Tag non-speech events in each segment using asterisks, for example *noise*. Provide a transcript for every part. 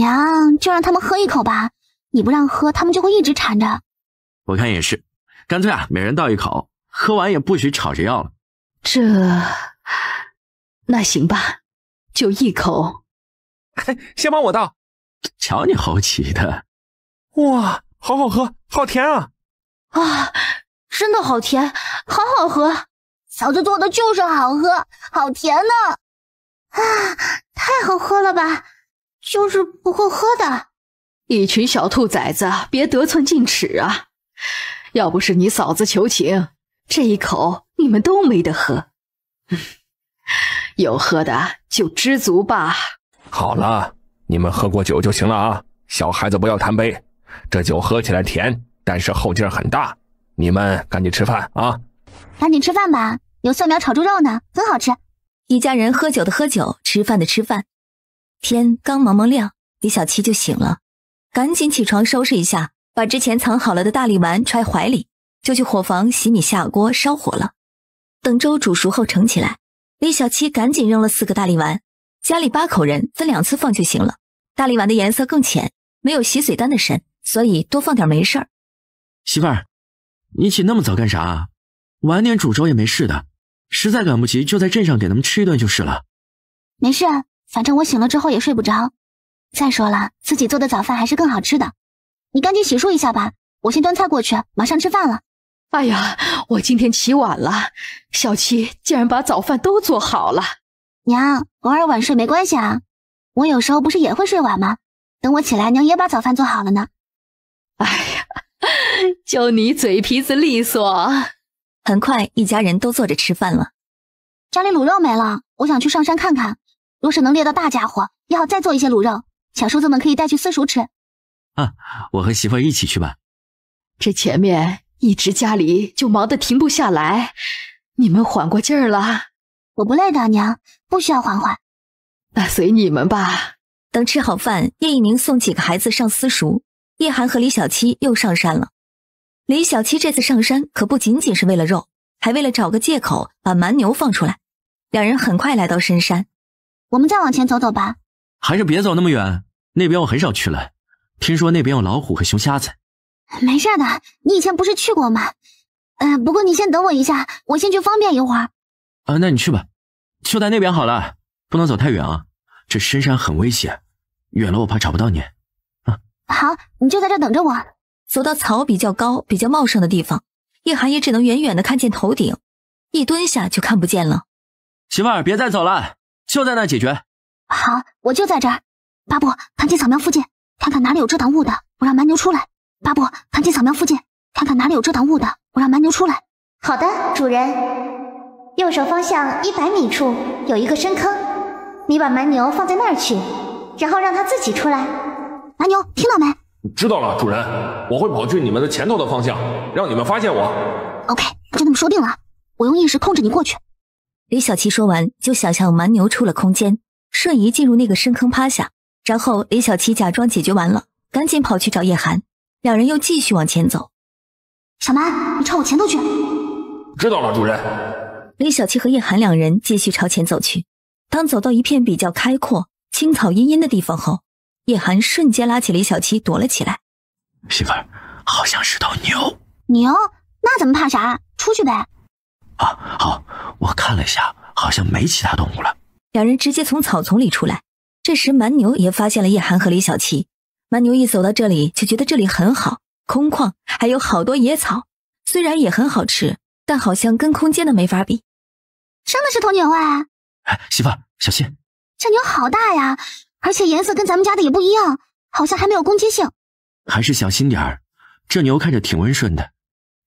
娘就让他们喝一口吧，你不让喝，他们就会一直缠着。我看也是，干脆啊，每人倒一口，喝完也不许吵着要了。这，那行吧，就一口。嘿，先帮我倒，瞧你好奇的。哇，好好喝，好甜啊！啊，真的好甜，好好喝，嫂子做的就是好喝，好甜呢。啊，太好喝了吧！就是不够喝的，一群小兔崽子，别得寸进尺啊！要不是你嫂子求情，这一口你们都没得喝。嗯，*laughs* 有喝的就知足吧。好了，你们喝过酒就行了啊，小孩子不要贪杯。这酒喝起来甜，但是后劲很大。你们赶紧吃饭啊！赶紧吃饭吧，有蒜苗炒猪肉呢，很好吃。一家人喝酒的喝酒，吃饭的吃饭。天刚蒙蒙亮，李小七就醒了，赶紧起床收拾一下，把之前藏好了的大力丸揣怀里，就去伙房洗米下锅烧火了。等粥煮熟后盛起来，李小七赶紧扔了四个大力丸，家里八口人分两次放就行了。大力丸的颜色更浅，没有洗髓丹的深，所以多放点没事儿。媳妇儿，你起那么早干啥？晚点煮粥也没事的，实在赶不及，就在镇上给他们吃一顿就是了。没事。反正我醒了之后也睡不着，再说了，自己做的早饭还是更好吃的。你赶紧洗漱一下吧，我先端菜过去，马上吃饭了。哎呀，我今天起晚了，小七竟然把早饭都做好了。娘，偶尔晚睡没关系啊，我有时候不是也会睡晚吗？等我起来，娘也把早饭做好了呢。哎呀，就你嘴皮子利索。很快，一家人都坐着吃饭了。家里卤肉没了，我想去上山看看。若是能猎到大家伙，也好再做一些卤肉，小叔子们可以带去私塾吃。啊，我和媳妇一起去吧。这前面一直家里就忙得停不下来，你们缓过劲儿了？我不累的，娘不需要缓缓。那随你们吧。等吃好饭，叶一鸣送几个孩子上私塾，叶寒和李小七又上山了。李小七这次上山可不仅仅是为了肉，还为了找个借口把蛮牛放出来。两人很快来到深山。我们再往前走走吧，还是别走那么远。那边我很少去了，听说那边有老虎和熊瞎子。没事的，你以前不是去过吗？嗯，不过你先等我一下，我先去方便一会儿。啊，那你去吧，就在那边好了，不能走太远啊。这深山很危险，远了我怕找不到你。啊，好，你就在这等着我。走到草比较高、比较茂盛的地方，叶寒也只能远远的看见头顶，一蹲下就看不见了。媳妇儿，别再走了。就在那解决，好，我就在这儿。巴布，赶紧扫描附近，看看哪里有遮挡物的。我让蛮牛出来。巴布，赶紧扫描附近，看看哪里有遮挡物的。我让蛮牛出来。好的，主人。右手方向一百米处有一个深坑，你把蛮牛放在那儿去，然后让它自己出来。蛮牛，听到没？知道了，主人。我会跑去你们的前头的方向，让你们发现我。OK，就这么说定了。我用意识控制你过去。李小琪说完，就想象蛮牛出了空间，瞬移进入那个深坑趴下。然后李小琪假装解决完了，赶紧跑去找叶寒。两人又继续往前走。小蛮，你朝我前头去。知道了，主人。李小七和叶寒两人继续朝前走去。当走到一片比较开阔、青草茵茵的地方后，叶寒瞬间拉起李小七躲了起来。媳妇，好像是头牛。牛？那咱们怕啥？出去呗。啊，好，我看了一下，好像没其他动物了。两人直接从草丛里出来。这时，蛮牛也发现了叶寒和李小七。蛮牛一走到这里，就觉得这里很好，空旷，还有好多野草。虽然也很好吃，但好像跟空间的没法比。真的是头牛哎！哎，媳妇，小心！这牛好大呀，而且颜色跟咱们家的也不一样，好像还没有攻击性。还是小心点儿。这牛看着挺温顺的，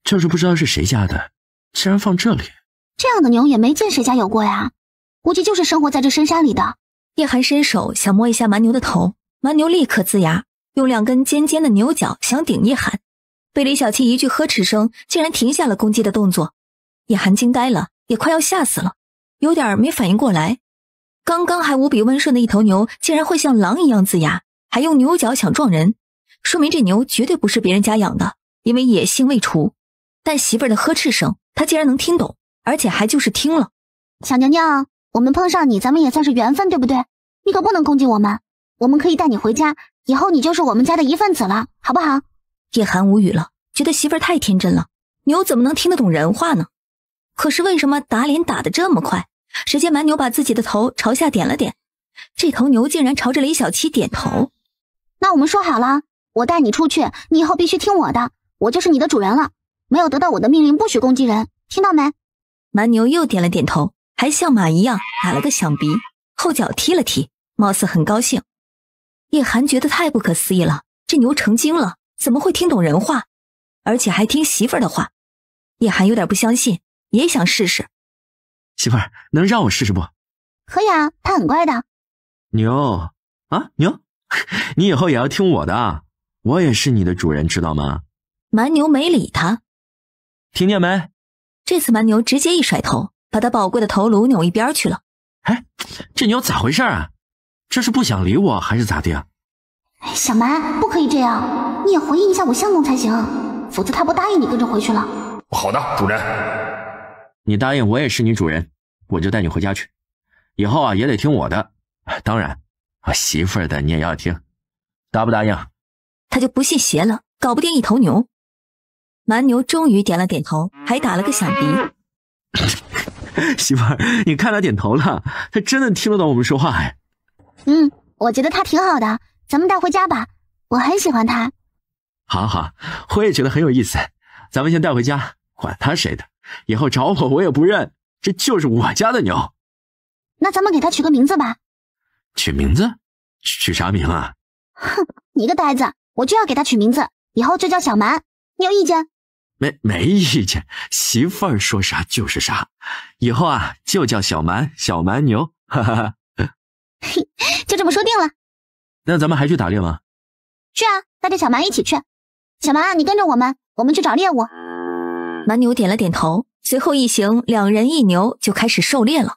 就是不知道是谁家的。竟然放这里，这样的牛也没见谁家有过呀。估计就是生活在这深山里的。叶寒伸手想摸一下蛮牛的头，蛮牛立刻龇牙，用两根尖尖的牛角想顶叶寒，被李小七一句呵斥声，竟然停下了攻击的动作。叶寒惊呆了，也快要吓死了，有点没反应过来。刚刚还无比温顺的一头牛，竟然会像狼一样龇牙，还用牛角想撞人，说明这牛绝对不是别人家养的，因为野性未除。但媳妇儿的呵斥声，他竟然能听懂，而且还就是听了。小娘娘，我们碰上你，咱们也算是缘分，对不对？你可不能攻击我们，我们可以带你回家，以后你就是我们家的一份子了，好不好？叶寒无语了，觉得媳妇儿太天真了，牛怎么能听得懂人话呢？可是为什么打脸打得这么快？只见蛮牛把自己的头朝下点了点，这头牛竟然朝着李小七点头。那我们说好了，我带你出去，你以后必须听我的，我就是你的主人了。没有得到我的命令，不许攻击人，听到没？蛮牛又点了点头，还像马一样打了个响鼻，后脚踢了踢，貌似很高兴。叶寒觉得太不可思议了，这牛成精了，怎么会听懂人话？而且还听媳妇儿的话？叶寒有点不相信，也想试试。媳妇儿能让我试试不？可以啊，他很乖的。牛啊，牛，*laughs* 你以后也要听我的，我也是你的主人，知道吗？蛮牛没理他。听见没？这次蛮牛直接一甩头，把他宝贵的头颅扭一边去了。哎，这牛咋回事啊？这是不想理我还是咋的啊？小蛮不可以这样，你也回应一下我相公才行，否则他不答应你跟着回去了。好的，主人，你答应我也是你主人，我就带你回家去。以后啊也得听我的，当然，我媳妇儿的你也要听。答不答应？他就不信邪了，搞不定一头牛。蛮牛终于点了点头，还打了个响鼻。*laughs* 媳妇儿，你看他点头了，他真的听得懂我们说话哎。嗯，我觉得他挺好的，咱们带回家吧，我很喜欢他。好，好，我也觉得很有意思。咱们先带回家，管他谁的，以后找我我也不认，这就是我家的牛。那咱们给他取个名字吧。取名字？取啥名啊？哼，你个呆子，我就要给他取名字，以后就叫小蛮。你有意见？没没意见，媳妇儿说啥就是啥。以后啊，就叫小蛮小蛮牛，哈哈哈。*laughs* 就这么说定了。那咱们还去打猎吗？去啊，带着小蛮一起去。小蛮，你跟着我们，我们去找猎物。蛮牛点了点头，随后一行两人一牛就开始狩猎了。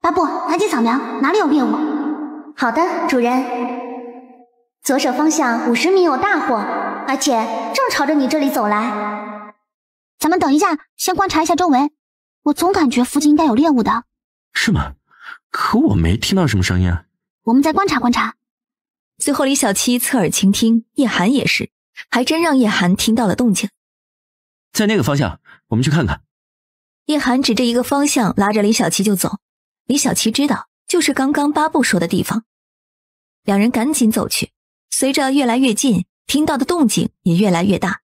八布，赶紧扫描哪里有猎物。好的，主人。左手方向五十米有大货。而且正朝着你这里走来，咱们等一下，先观察一下周围。我总感觉附近应该有猎物的，是吗？可我没听到什么声音啊。我们再观察观察。最后，李小七侧耳倾听，叶寒也是，还真让叶寒听到了动静，在那个方向，我们去看看。叶寒指着一个方向，拉着李小七就走。李小七知道，就是刚刚八步说的地方。两人赶紧走去，随着越来越近。听到的动静也越来越大，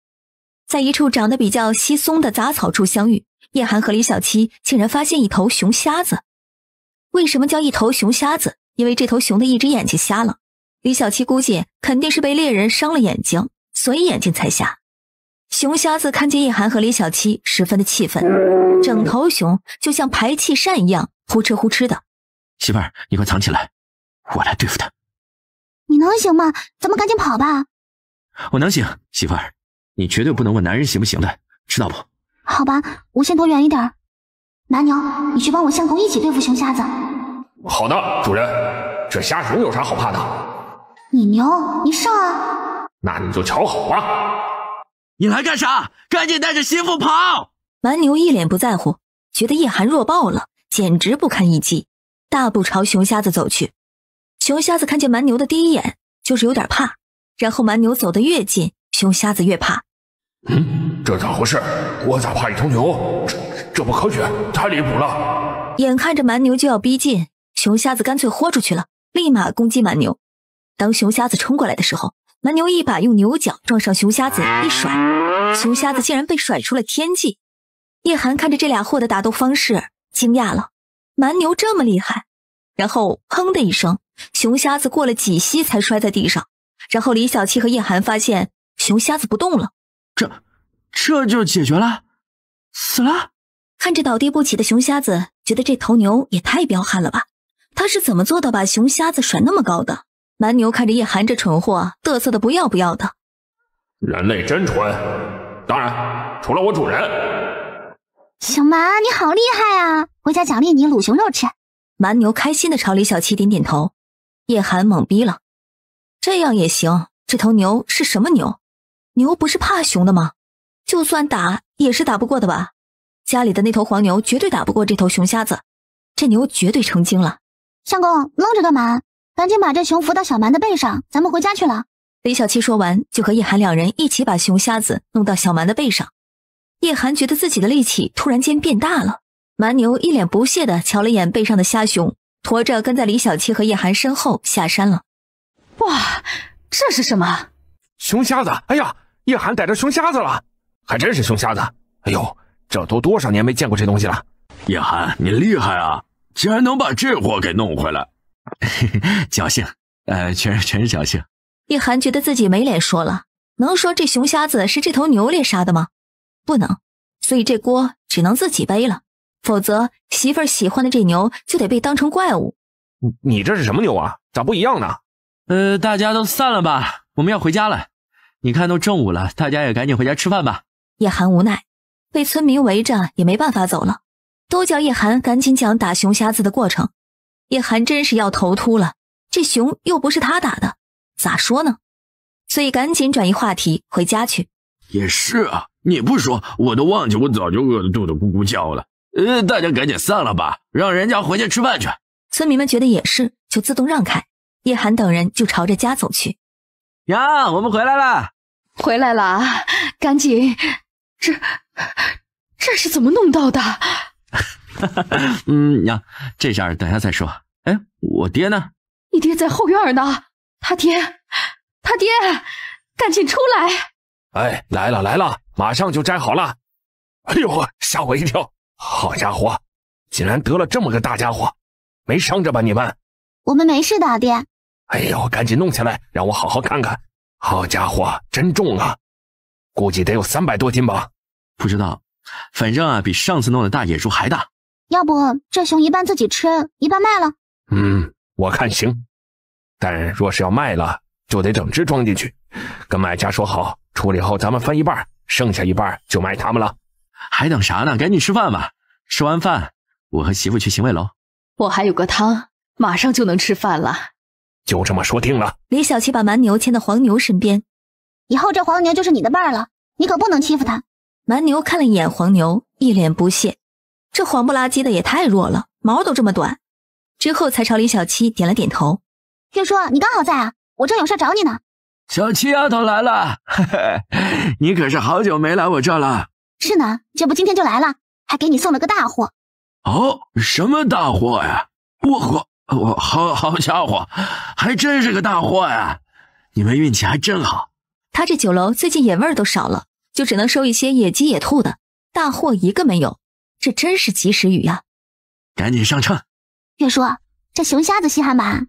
在一处长得比较稀松的杂草处相遇，叶寒和李小七竟然发现一头熊瞎子。为什么叫一头熊瞎子？因为这头熊的一只眼睛瞎了。李小七估计肯定是被猎人伤了眼睛，所以眼睛才瞎。熊瞎子看见叶寒和李小七，十分的气愤，整头熊就像排气扇一样呼哧呼哧的。媳妇儿，你快藏起来，我来对付他。你能行吗？咱们赶紧跑吧。我能行，媳妇儿，你绝对不能问男人行不行的，知道不？好吧，我先躲远一点。蛮牛，你去帮我相公一起对付熊瞎子。好的，主人，这瞎熊有啥好怕的？你牛，你上啊！那你就瞧好吧。你来干啥？赶紧带着媳妇跑！蛮牛一脸不在乎，觉得叶寒弱爆了，简直不堪一击，大步朝熊瞎子走去。熊瞎子看见蛮牛的第一眼，就是有点怕。然后蛮牛走得越近，熊瞎子越怕。嗯，这咋回事？我咋怕一头牛？这这不可取，太离谱了！眼看着蛮牛就要逼近，熊瞎子干脆豁出去了，立马攻击蛮牛。当熊瞎子冲过来的时候，蛮牛一把用牛角撞上熊瞎子，一甩，熊瞎子竟然被甩出了天际。叶寒看着这俩货的打斗方式，惊讶了：蛮牛这么厉害？然后砰的一声，熊瞎子过了几息才摔在地上。然后李小七和叶寒发现熊瞎子不动了，这这就解决了，死了。看着倒地不起的熊瞎子，觉得这头牛也太彪悍了吧？他是怎么做到把熊瞎子甩那么高的？蛮牛看着叶寒这蠢货，嘚瑟的不要不要的。人类真蠢，当然除了我主人。小蛮，你好厉害啊！回家奖励你卤熊肉吃。蛮牛开心的朝李小七点点头，叶寒懵逼了。这样也行，这头牛是什么牛？牛不是怕熊的吗？就算打也是打不过的吧？家里的那头黄牛绝对打不过这头熊瞎子，这牛绝对成精了。相公，愣着干嘛？赶紧把这熊扶到小蛮的背上，咱们回家去了。李小七说完，就和叶寒两人一起把熊瞎子弄到小蛮的背上。叶寒觉得自己的力气突然间变大了。蛮牛一脸不屑的瞧了眼背上的瞎熊，驮着跟在李小七和叶寒身后下山了。哇，这是什么？熊瞎子！哎呀，叶寒逮着熊瞎子了，还真是熊瞎子！哎呦，这都多少年没见过这东西了。叶寒，你厉害啊，竟然能把这货给弄回来。*laughs* 侥幸，呃，全是全是侥幸。叶寒觉得自己没脸说了，能说这熊瞎子是这头牛猎杀的吗？不能，所以这锅只能自己背了，否则媳妇儿喜欢的这牛就得被当成怪物。你你这是什么牛啊？咋不一样呢？呃，大家都散了吧，我们要回家了。你看都正午了，大家也赶紧回家吃饭吧。叶寒无奈，被村民围着也没办法走了，都叫叶寒赶紧讲打熊瞎子的过程。叶寒真是要头秃了，这熊又不是他打的，咋说呢？所以赶紧转移话题，回家去。也是啊，你不说我都忘记，我早就饿得肚子咕咕叫了。呃，大家赶紧散了吧，让人家回家吃饭去。村民们觉得也是，就自动让开。叶寒等人就朝着家走去。娘，我们回来了，回来了啊！赶紧，这这是怎么弄到的？*laughs* 嗯，娘，这下等下再说。哎，我爹呢？你爹在后院呢。他爹，他爹，赶紧出来！哎，来了来了，马上就摘好了。哎呦，吓我一跳！好家伙，竟然得了这么个大家伙，没伤着吧？你们？我们没事的，爹。哎呦，赶紧弄起来，让我好好看看。好家伙，真重啊！估计得有三百多斤吧？不知道，反正啊，比上次弄的大野猪还大。要不这熊一半自己吃，一半卖了？嗯，我看行。但若是要卖了，就得整只装进去，跟买家说好，处理后咱们分一半，剩下一半就卖他们了。还等啥呢？赶紧吃饭吧！吃完饭，我和媳妇去行委楼。我还有个汤，马上就能吃饭了。就这么说定了。李小七把蛮牛牵到黄牛身边，以后这黄牛就是你的伴儿了，你可不能欺负他。蛮牛看了一眼黄牛，一脸不屑，这黄不拉几的也太弱了，毛都这么短。之后才朝李小七点了点头。听说你刚好在啊，我正有事找你呢。小七丫头来了，嘿嘿，你可是好久没来我这儿了。是呢，这不今天就来了，还给你送了个大货。哦，什么大货呀？我靠！我好好家伙，还真是个大货呀！你们运气还真好。他这酒楼最近野味儿都少了，就只能收一些野鸡、野兔的，大货一个没有。这真是及时雨呀！赶紧上秤。月叔，这熊瞎子稀罕吧？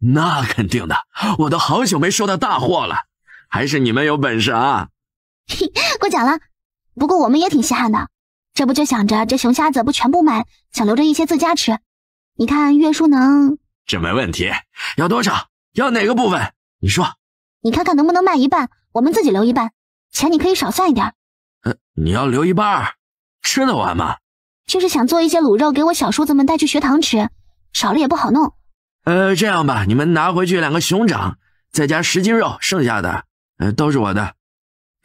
那肯定的，我都好久没收到大货了，还是你们有本事啊！过奖了，不过我们也挺稀罕的。这不就想着这熊瞎子不全部卖，想留着一些自家吃。你看，月叔能，这没问题。要多少？要哪个部分？你说。你看看能不能卖一半，我们自己留一半，钱你可以少算一点。呃，你要留一半，吃得完吗？就是想做一些卤肉，给我小叔子们带去学堂吃，少了也不好弄。呃，这样吧，你们拿回去两个熊掌，再加十斤肉，剩下的呃都是我的，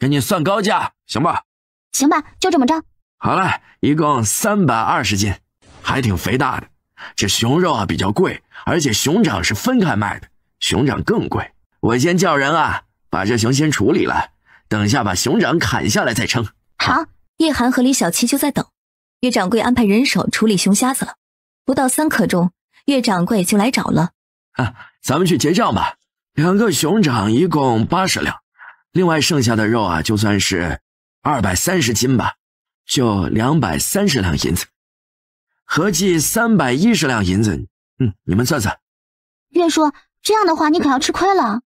给你算高价，行吧？行吧，就这么着。好嘞，一共三百二十斤，还挺肥大的。这熊肉啊比较贵，而且熊掌是分开卖的，熊掌更贵。我先叫人啊，把这熊先处理了，等下把熊掌砍下来再称。好，叶寒和李小七就在等，岳掌柜安排人手处理熊瞎子了。不到三刻钟，岳掌柜就来找了。啊，咱们去结账吧。两个熊掌一共八十两，另外剩下的肉啊，就算是二百三十斤吧，就两百三十两银子。合计三百一十两银子，嗯，你们算算。岳叔，这样的话你可要吃亏了。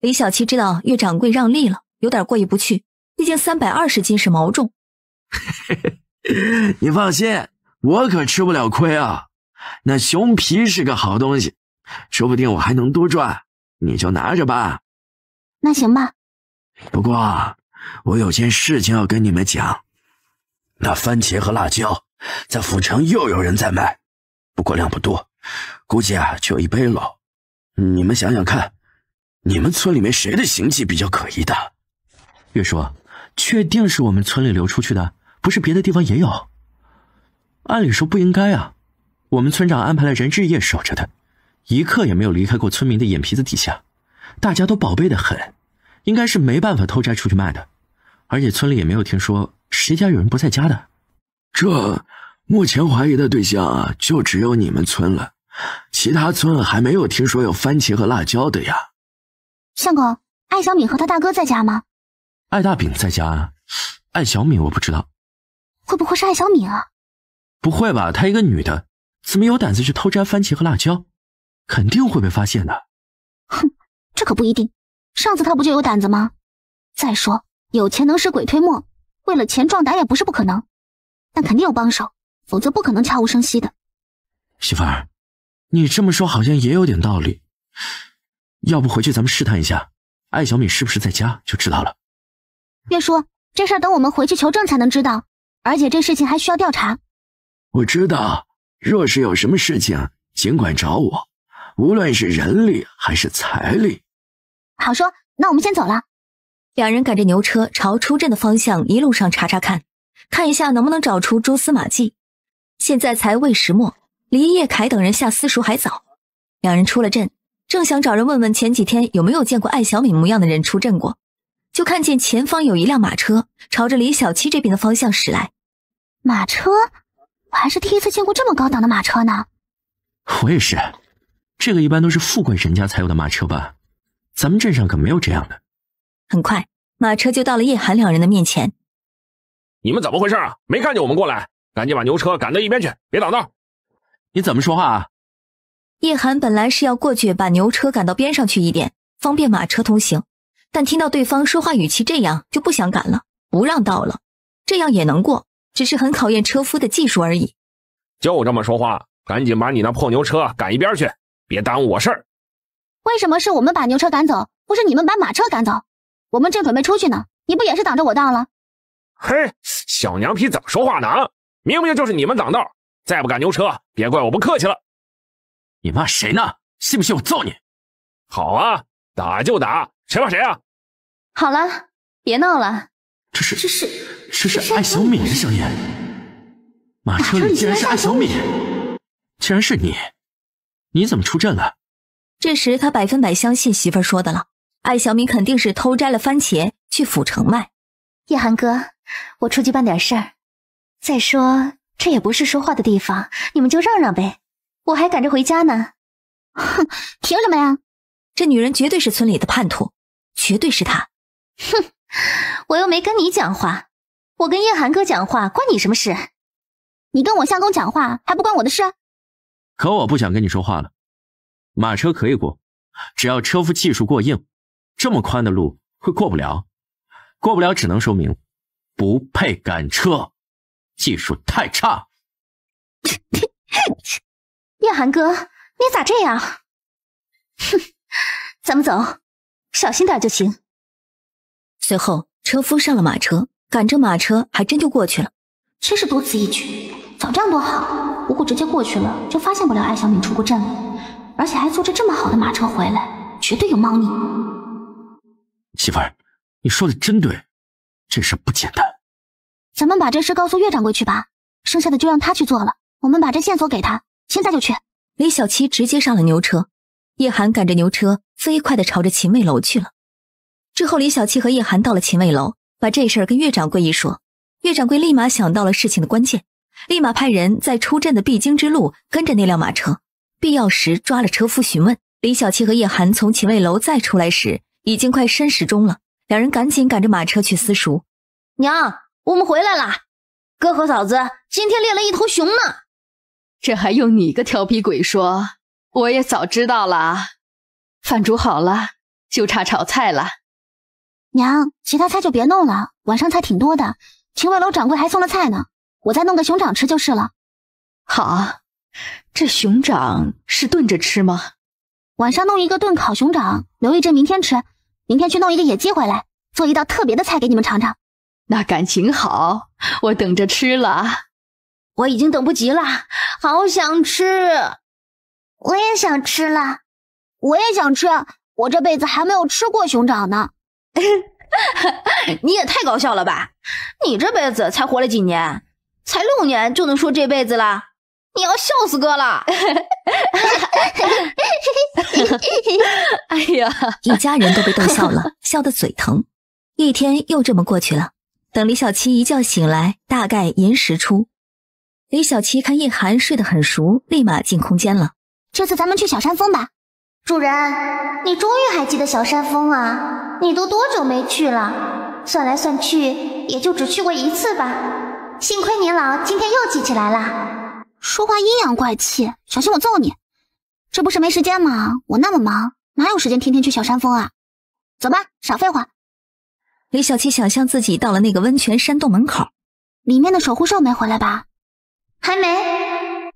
李小七知道岳掌柜让利了，有点过意不去。毕竟三百二十斤是毛重。*laughs* 你放心，我可吃不了亏啊。那熊皮是个好东西，说不定我还能多赚。你就拿着吧。那行吧。不过我有件事情要跟你们讲，那番茄和辣椒。在府城又有人在卖，不过量不多，估计啊就一杯喽。你们想想看，你们村里面谁的行迹比较可疑的？岳叔，确定是我们村里流出去的，不是别的地方也有？按理说不应该啊，我们村长安排了人日夜守着的，一刻也没有离开过村民的眼皮子底下，大家都宝贝的很，应该是没办法偷摘出去卖的。而且村里也没有听说谁家有人不在家的。这目前怀疑的对象就只有你们村了，其他村还没有听说有番茄和辣椒的呀。相公，艾小敏和他大哥在家吗？艾大饼在家啊，艾小敏我不知道。会不会是艾小敏啊？不会吧，她一个女的，怎么有胆子去偷摘番茄和辣椒？肯定会被发现的。哼，这可不一定。上次她不就有胆子吗？再说有钱能使鬼推磨，为了钱壮胆也不是不可能。但肯定有帮手，否则不可能悄无声息的。媳妇儿，你这么说好像也有点道理。要不回去咱们试探一下，艾小米是不是在家，就知道了。岳叔，这事等我们回去求证才能知道，而且这事情还需要调查。我知道，若是有什么事情，尽管找我，无论是人力还是财力。好说，那我们先走了。两人赶着牛车朝出镇的方向，一路上查查看。看一下能不能找出蛛丝马迹。现在才未时末，离叶凯等人下私塾还早。两人出了镇，正想找人问问前几天有没有见过艾小敏模样的人出镇过，就看见前方有一辆马车朝着李小七这边的方向驶来。马车，我还是第一次见过这么高档的马车呢。我也是，这个一般都是富贵人家才有的马车吧？咱们镇上可没有这样的。很快，马车就到了叶寒两人的面前。你们怎么回事啊？没看见我们过来？赶紧把牛车赶到一边去，别挡道！你怎么说话啊？叶寒本来是要过去把牛车赶到边上去一点，方便马车通行，但听到对方说话语气这样，就不想赶了，不让道了。这样也能过，只是很考验车夫的技术而已。就这么说话，赶紧把你那破牛车赶一边去，别耽误我事儿。为什么是我们把牛车赶走，不是你们把马车赶走？我们正准备出去呢，你不也是挡着我道了？嘿，小娘皮怎么说话呢？明明就是你们挡道，再不赶牛车，别怪我不客气了。你骂谁呢？信不信我揍你？好啊，打就打，谁怕谁啊？好了，别闹了。这是这是这是艾小敏的声音，马车里竟然是艾小敏，竟然是你，你怎么出阵了？这时他百分百相信媳妇儿说的了，艾小敏肯定是偷摘了番茄去府城卖。叶寒哥。我出去办点事儿，再说这也不是说话的地方，你们就让让呗。我还赶着回家呢。*laughs* 哼，凭什么呀？这女人绝对是村里的叛徒，绝对是她。哼，我又没跟你讲话，我跟叶寒哥讲话关你什么事？你跟我相公讲话还不关我的事？可我不想跟你说话了。马车可以过，只要车夫技术过硬，这么宽的路会过不了。过不了，只能说明。不配赶车，技术太差。叶 *laughs* 寒哥，你咋这样？哼，咱们走，小心点就行。随后，车夫上了马车，赶着马车还真就过去了，真是多此一举。早这样多好，不过直接过去了就发现不了艾小敏出过站了，而且还坐着这么好的马车回来，绝对有猫腻。媳妇儿，你说的真对。这事不简单，咱们把这事告诉岳掌柜去吧，剩下的就让他去做了。我们把这线索给他，现在就去。李小七直接上了牛车，叶寒赶着牛车飞快地朝着秦卫楼去了。之后，李小七和叶寒到了秦卫楼，把这事跟岳掌柜一说，岳掌柜立马想到了事情的关键，立马派人在出镇的必经之路跟着那辆马车，必要时抓了车夫询问。李小七和叶寒从秦卫楼再出来时，已经快申时钟了。两人赶紧赶着马车去私塾。娘，我们回来了。哥和嫂子今天猎了一头熊呢。这还用你个调皮鬼说？我也早知道了。饭煮好了，就差炒菜了。娘，其他菜就别弄了，晚上菜挺多的。秦外楼掌柜还送了菜呢，我再弄个熊掌吃就是了。好，这熊掌是炖着吃吗？晚上弄一个炖烤熊掌，留一只明天吃。明天去弄一个野鸡回来，做一道特别的菜给你们尝尝。那感情好，我等着吃了。我已经等不及了，好想吃。我也想吃了，我也想吃。我这辈子还没有吃过熊掌呢。*laughs* 你也太搞笑了吧？你这辈子才活了几年？才六年就能说这辈子了？你要笑死哥了！*laughs* 哎呀，一家人都被逗笑了，*laughs* 笑得嘴疼。一天又这么过去了。等李小七一觉醒来，大概寅时出。李小七看叶寒睡得很熟，立马进空间了。这次咱们去小山峰吧，主人，你终于还记得小山峰啊！你都多久没去了？算来算去，也就只去过一次吧。幸亏您老今天又记起来了。说话阴阳怪气，小心我揍你！这不是没时间吗？我那么忙，哪有时间天天去小山峰啊？走吧，少废话。李小七想象自己到了那个温泉山洞门口，里面的守护兽没回来吧？还没，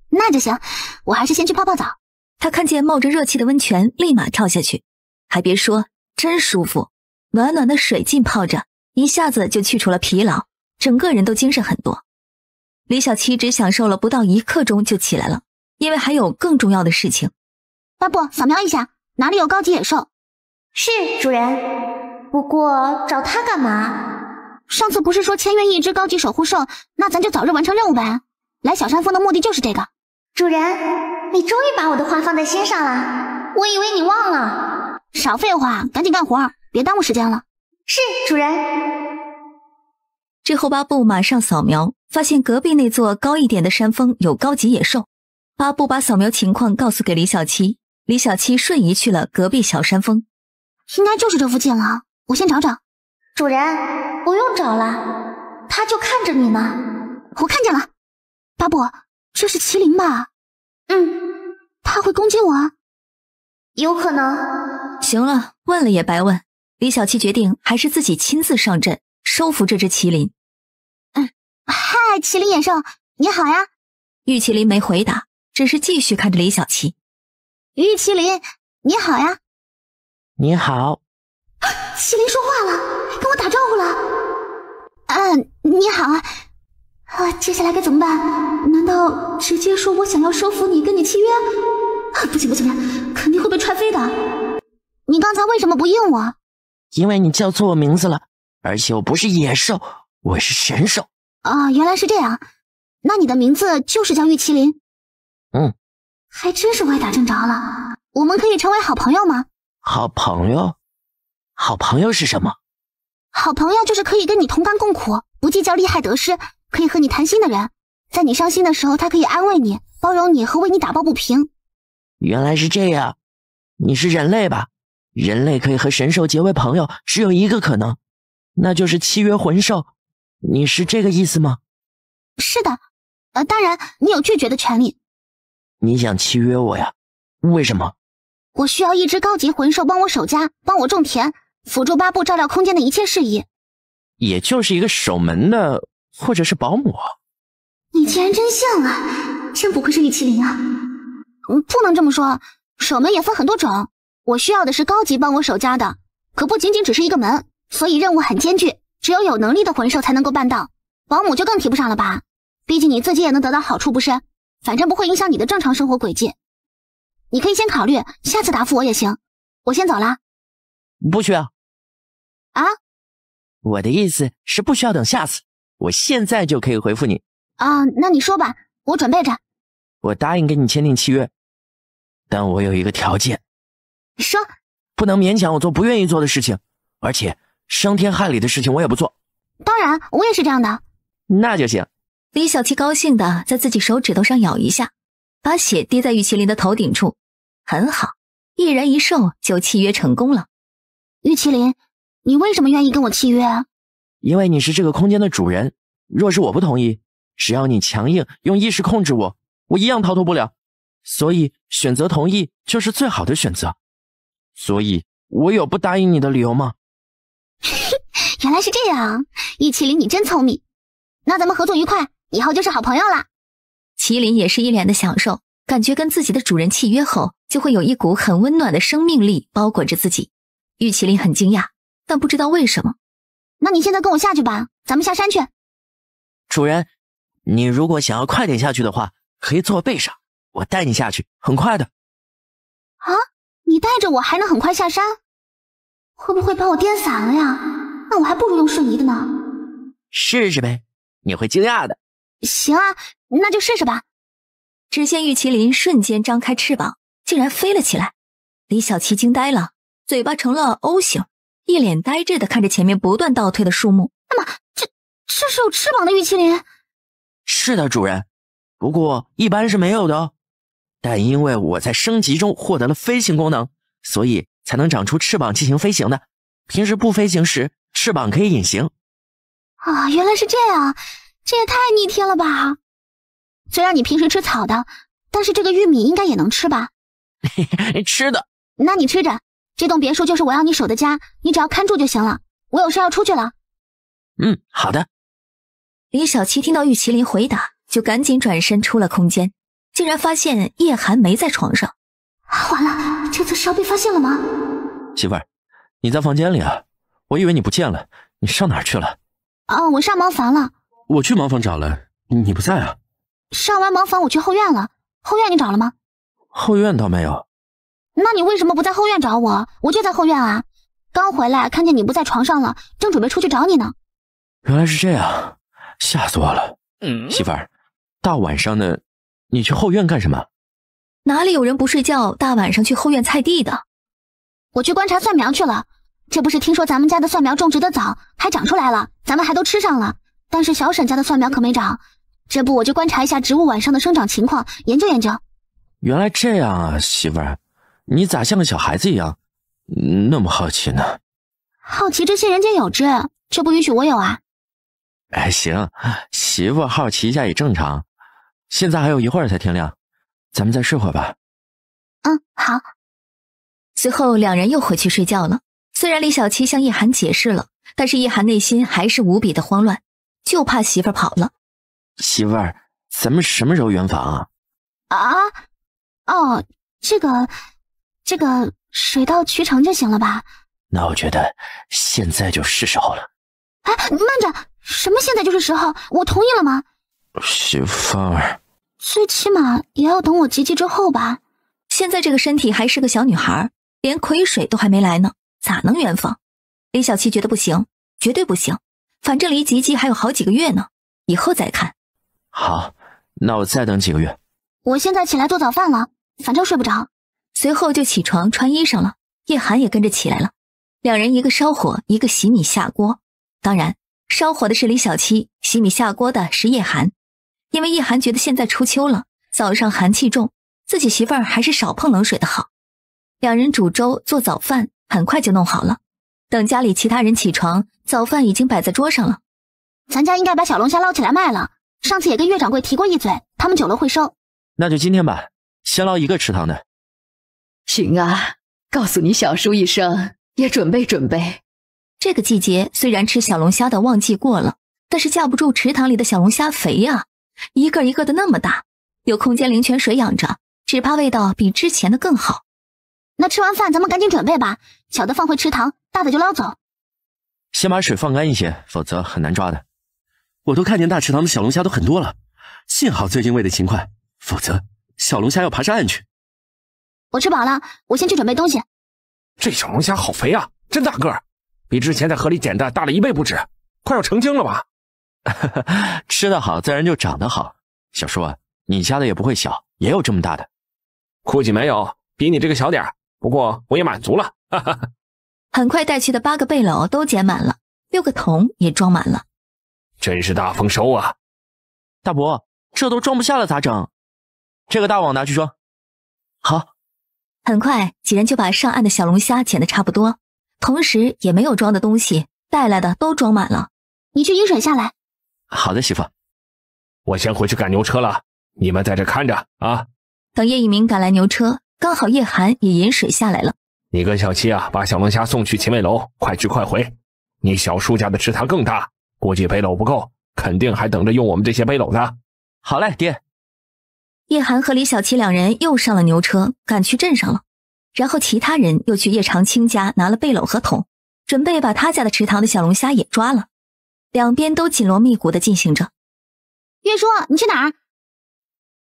那就行。我还是先去泡泡澡。他看见冒着热气的温泉，立马跳下去。还别说，真舒服，暖暖的水浸泡着，一下子就去除了疲劳，整个人都精神很多。李小七只享受了不到一刻钟就起来了，因为还有更重要的事情。巴布，扫描一下哪里有高级野兽。是主人，不过找他干嘛？上次不是说签约一只高级守护兽，那咱就早日完成任务呗。来小山峰的目的就是这个。主人，你终于把我的话放在心上了，我以为你忘了。少废话，赶紧干活，别耽误时间了。是主人。之后，巴布马上扫描，发现隔壁那座高一点的山峰有高级野兽。巴布把扫描情况告诉给李小七，李小七瞬移去了隔壁小山峰，应该就是这附近了。我先找找。主人，不用找了，他就看着你呢。我看见了，巴布，这是麒麟吧？嗯，他会攻击我啊？有可能。行了，问了也白问。李小七决定还是自己亲自上阵，收服这只麒麟。嗨，麒麟野兽，你好呀！玉麒麟没回答，只是继续看着李小琪。玉麒麟，你好呀！你好。麒麟说话了，跟我打招呼了。嗯，你好。啊，接下来该怎么办？难道直接说我想要收服你，跟你契约？啊，不行不行不行，肯定会被踹飞的。你刚才为什么不应我？因为你叫错我名字了，而且我不是野兽，我是神兽。哦，原来是这样，那你的名字就是叫玉麒麟，嗯，还真是歪打正着了。我们可以成为好朋友吗？好朋友，好朋友是什么？好朋友就是可以跟你同甘共苦，不计较利害得失，可以和你谈心的人。在你伤心的时候，他可以安慰你，包容你和为你打抱不平。原来是这样，你是人类吧？人类可以和神兽结为朋友，只有一个可能，那就是契约魂兽。你是这个意思吗？是的，呃，当然，你有拒绝的权利。你想契约我呀？为什么？我需要一只高级魂兽帮我守家，帮我种田，辅助八部照料空间的一切事宜。也就是一个守门的，或者是保姆。你竟然真相了，真不愧是玉麒麟啊！嗯，不能这么说，守门也分很多种。我需要的是高级帮我守家的，可不仅仅只是一个门，所以任务很艰巨。只有有能力的魂兽才能够办到，保姆就更提不上了吧？毕竟你自己也能得到好处不是？反正不会影响你的正常生活轨迹，你可以先考虑，下次答复我也行。我先走了。不需要。啊？我的意思是不需要等下次，我现在就可以回复你。啊，那你说吧，我准备着。我答应跟你签订契约，但我有一个条件。说。不能勉强我做不愿意做的事情，而且。伤天害理的事情我也不做，当然我也是这样的。那就行。李小七高兴的在自己手指头上咬一下，把血滴在玉麒麟的头顶处，很好，一人一兽就契约成功了。玉麒麟，你为什么愿意跟我契约啊？因为你是这个空间的主人，若是我不同意，只要你强硬用意识控制我，我一样逃脱不了，所以选择同意就是最好的选择。所以我有不答应你的理由吗？*laughs* 原来是这样，玉麒麟，你真聪明。那咱们合作愉快，以后就是好朋友了。麒麟也是一脸的享受，感觉跟自己的主人契约后，就会有一股很温暖的生命力包裹着自己。玉麒麟很惊讶，但不知道为什么。那你现在跟我下去吧，咱们下山去。主人，你如果想要快点下去的话，可以坐背上，我带你下去，很快的。啊，你带着我还能很快下山？会不会把我颠散了呀？那我还不如用瞬移的呢。试试呗，你会惊讶的。行啊，那就试试吧。只见玉麒麟瞬间张开翅膀，竟然飞了起来。李小七惊呆了，嘴巴成了 O 型，一脸呆滞的看着前面不断倒退的树木。那么，这这是有翅膀的玉麒麟？是的，主人。不过一般是没有的哦。但因为我在升级中获得了飞行功能，所以。才能长出翅膀进行飞行的，平时不飞行时，翅膀可以隐形。啊，原来是这样，这也太逆天了吧！虽然你平时吃草的，但是这个玉米应该也能吃吧？*laughs* 吃的。那你吃着，这栋别墅就是我要你守的家，你只要看住就行了。我有事要出去了。嗯，好的。李小七听到玉麒麟回答，就赶紧转身出了空间，竟然发现叶寒没在床上。完了，这次是要被发现了吗？媳妇儿，你在房间里啊？我以为你不见了，你上哪儿去了？啊，我上茅房了。我去茅房找了，你不在啊？上完茅房，我去后院了。后院你找了吗？后院倒没有。那你为什么不在后院找我？我就在后院啊。刚回来，看见你不在床上了，正准备出去找你呢。原来是这样，吓死我了。媳妇儿，大晚上的，你去后院干什么？哪里有人不睡觉？大晚上去后院菜地的？我去观察蒜苗去了。这不是听说咱们家的蒜苗种植的早，还长出来了，咱们还都吃上了。但是小沈家的蒜苗可没长。这不，我就观察一下植物晚上的生长情况，研究研究。原来这样啊，媳妇儿，你咋像个小孩子一样，那么好奇呢？好奇之心人皆有之，却不允许我有啊？哎，行，媳妇好奇一下也正常。现在还有一会儿才天亮。咱们再睡会儿吧。嗯，好。随后两人又回去睡觉了。虽然李小七向叶寒解释了，但是叶寒内心还是无比的慌乱，就怕媳妇儿跑了。媳妇儿，咱们什么时候圆房啊？啊？哦，这个，这个水到渠成就行了吧？那我觉得现在就是时候了。哎，慢着，什么现在就是时候？我同意了吗？媳妇儿。最起码也要等我及笄之后吧，现在这个身体还是个小女孩，连癸水都还没来呢，咋能圆房？李小七觉得不行，绝对不行，反正离吉吉还有好几个月呢，以后再看。好，那我再等几个月。我现在起来做早饭了，反正睡不着。随后就起床穿衣裳了，叶寒也跟着起来了，两人一个烧火，一个洗米下锅。当然，烧火的是李小七，洗米下锅的是叶寒。因为易寒觉得现在初秋了，早上寒气重，自己媳妇儿还是少碰冷水的好。两人煮粥做早饭，很快就弄好了。等家里其他人起床，早饭已经摆在桌上了。咱家应该把小龙虾捞起来卖了。上次也跟岳掌柜提过一嘴，他们久了会收。那就今天吧，先捞一个池塘的。行啊，告诉你小叔一声，也准备准备。这个季节虽然吃小龙虾的旺季过了，但是架不住池塘里的小龙虾肥呀。一个一个的那么大，有空间灵泉水养着，只怕味道比之前的更好。那吃完饭咱们赶紧准备吧，小的放回池塘，大的就捞走。先把水放干一些，否则很难抓的。我都看见大池塘的小龙虾都很多了，幸好最近喂的勤快，否则小龙虾要爬上岸去。我吃饱了，我先去准备东西。这小龙虾好肥啊，真大个，比之前在河里捡的大了一倍不止，快要成精了吧？*laughs* 吃得好，自然就长得好。小叔，你家的也不会小，也有这么大的，估计没有比你这个小点不过我也满足了。哈哈。很快带去的八个背篓都捡满了，六个桶也装满了，真是大丰收啊！大伯，这都装不下了，咋整？这个大网拿去装。好。很快几人就把上岸的小龙虾捡的差不多，同时也没有装的东西带来的都装满了。你去饮水下来。好的，媳妇，我先回去赶牛车了，你们在这看着啊。等叶一鸣赶来牛车，刚好叶寒也饮水下来了。你跟小七啊，把小龙虾送去秦卫楼，快去快回。你小叔家的池塘更大，估计背篓不够，肯定还等着用我们这些背篓呢。好嘞，爹。叶寒和李小七两人又上了牛车，赶去镇上了。然后其他人又去叶长青家拿了背篓和桶，准备把他家的池塘的小龙虾也抓了。两边都紧锣密鼓的进行着。岳叔，你去哪儿？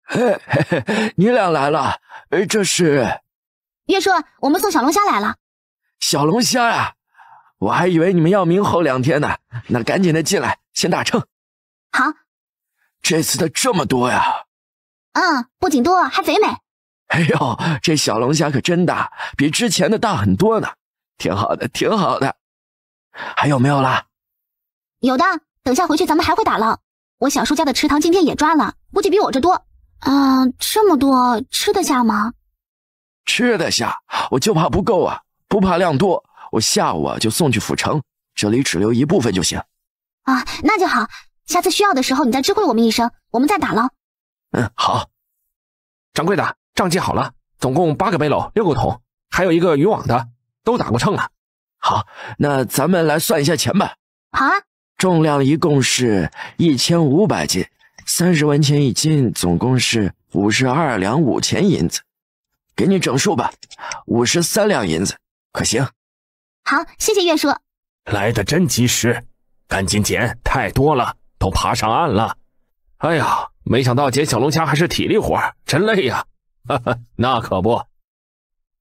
嘿嘿嘿，你俩来了，这是。岳叔，我们送小龙虾来了。小龙虾呀，我还以为你们要明后两天呢，那赶紧的进来，先打秤。好。这次的这么多呀。嗯，不仅多，还肥美。哎呦，这小龙虾可真大，比之前的大很多呢，挺好的，挺好的。还有没有了？有的，等下回去咱们还会打捞。我小叔家的池塘今天也抓了，估计比我这多。嗯，这么多吃得下吗？吃得下，我就怕不够啊，不怕量多。我下午啊就送去府城，这里只留一部分就行。啊，那就好，下次需要的时候你再知会我们一声，我们再打捞。嗯，好。掌柜的，账记好了，总共八个背篓，六个桶，还有一个渔网的，都打过秤了。好，那咱们来算一下钱吧。好啊。重量一共是一千五百斤，三十文钱一斤，总共是五十二两五钱银子，给你整数吧，五十三两银子，可行。好，谢谢岳叔。来的真及时，赶紧捡，太多了，都爬上岸了。哎呀，没想到捡小龙虾还是体力活，真累呀。哈哈，那可不，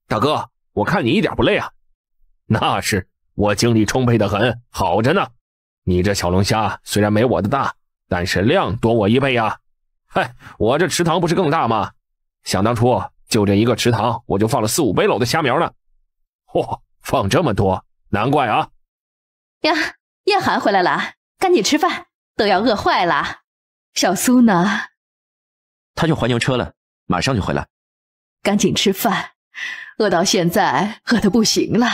大哥，我看你一点不累啊。那是，我精力充沛的很，好着呢。你这小龙虾虽然没我的大，但是量多我一倍呀！嗨，我这池塘不是更大吗？想当初就这一个池塘，我就放了四五背篓的虾苗呢。嚯，放这么多，难怪啊！呀，叶寒回来了，赶紧吃饭，都要饿坏了。小苏呢？他去还牛车了，马上就回来。赶紧吃饭，饿到现在，饿的不行了。